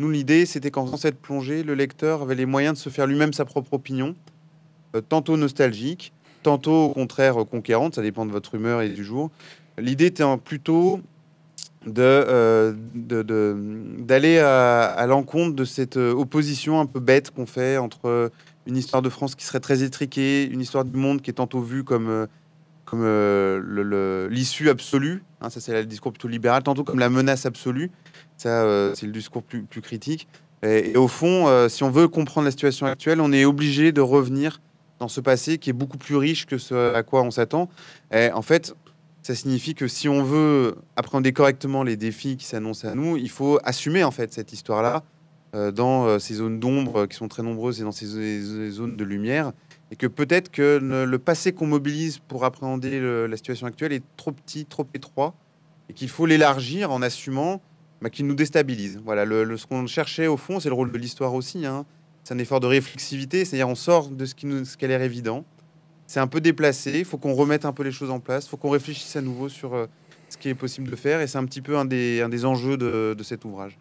Nous, l'idée, c'était qu'en faisant cette plongée, le lecteur avait les moyens de se faire lui-même sa propre opinion, euh, tantôt nostalgique, tantôt au contraire euh, conquérante, ça dépend de votre humeur et du jour. L'idée était hein, plutôt de, euh, d'aller à l'encontre de cette opposition un peu bête qu'on fait entre une histoire de France qui serait très étriquée, une histoire du monde qui est tantôt vue comme comme euh, l'issue le, absolue, hein, ça c'est le discours plutôt libéral, tantôt comme la menace absolue, ça euh, c'est le discours plus, critique. Et, au fond, euh, si on veut comprendre la situation actuelle, on est obligé de revenir dans ce passé qui est beaucoup plus riche que ce à quoi on s'attend. et En fait, ça signifie que si on veut appréhender correctement les défis qui s'annoncent à nous, il faut assumer en fait cette histoire-là dans ces zones d'ombre qui sont très nombreuses et dans ces zones de lumière et que peut-être que le, passé qu'on mobilise pour appréhender la situation actuelle est trop petit, trop étroit, et qu'il faut l'élargir en assumant bah, qu'il nous déstabilise. Voilà, le, ce qu'on cherchait au fond, c'est le rôle de l'histoire aussi. Hein. C'est un effort de réflexivité, c'est-à-dire on sort de ce qui nous, a évident. C'est un peu déplacé, il faut qu'on remette un peu les choses en place, il faut qu'on réfléchisse à nouveau sur euh, ce qui est possible de faire, et c'est un petit peu un des, enjeux de cet ouvrage.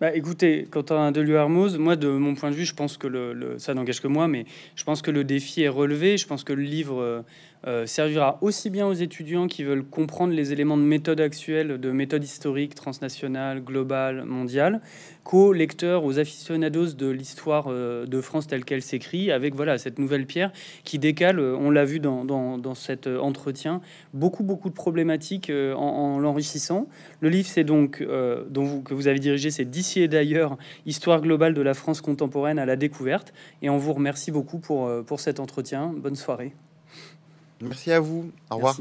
Bah, écoutez, un de Armose, moi, de mon point de vue, je pense que le ça n'engage que moi, mais je pense que le défi est relevé. Je pense que le livre euh, euh, servira aussi bien aux étudiants qui veulent comprendre les éléments de méthode actuelle, de méthode historique, transnationale, globale, mondiale, qu'aux lecteurs, aux aficionados de l'histoire euh, de France telle qu'elle s'écrit, avec voilà cette nouvelle pierre qui décale, euh, on l'a vu dans, cet entretien, beaucoup beaucoup de problématiques en, l'enrichissant. Le livre, c'est donc dont que vous avez dirigé, c'est d'ici et d'ailleurs, histoire globale de la France contemporaine à la découverte. Et on vous remercie beaucoup pour, pour cet entretien. Bonne soirée. Merci à vous. Au revoir.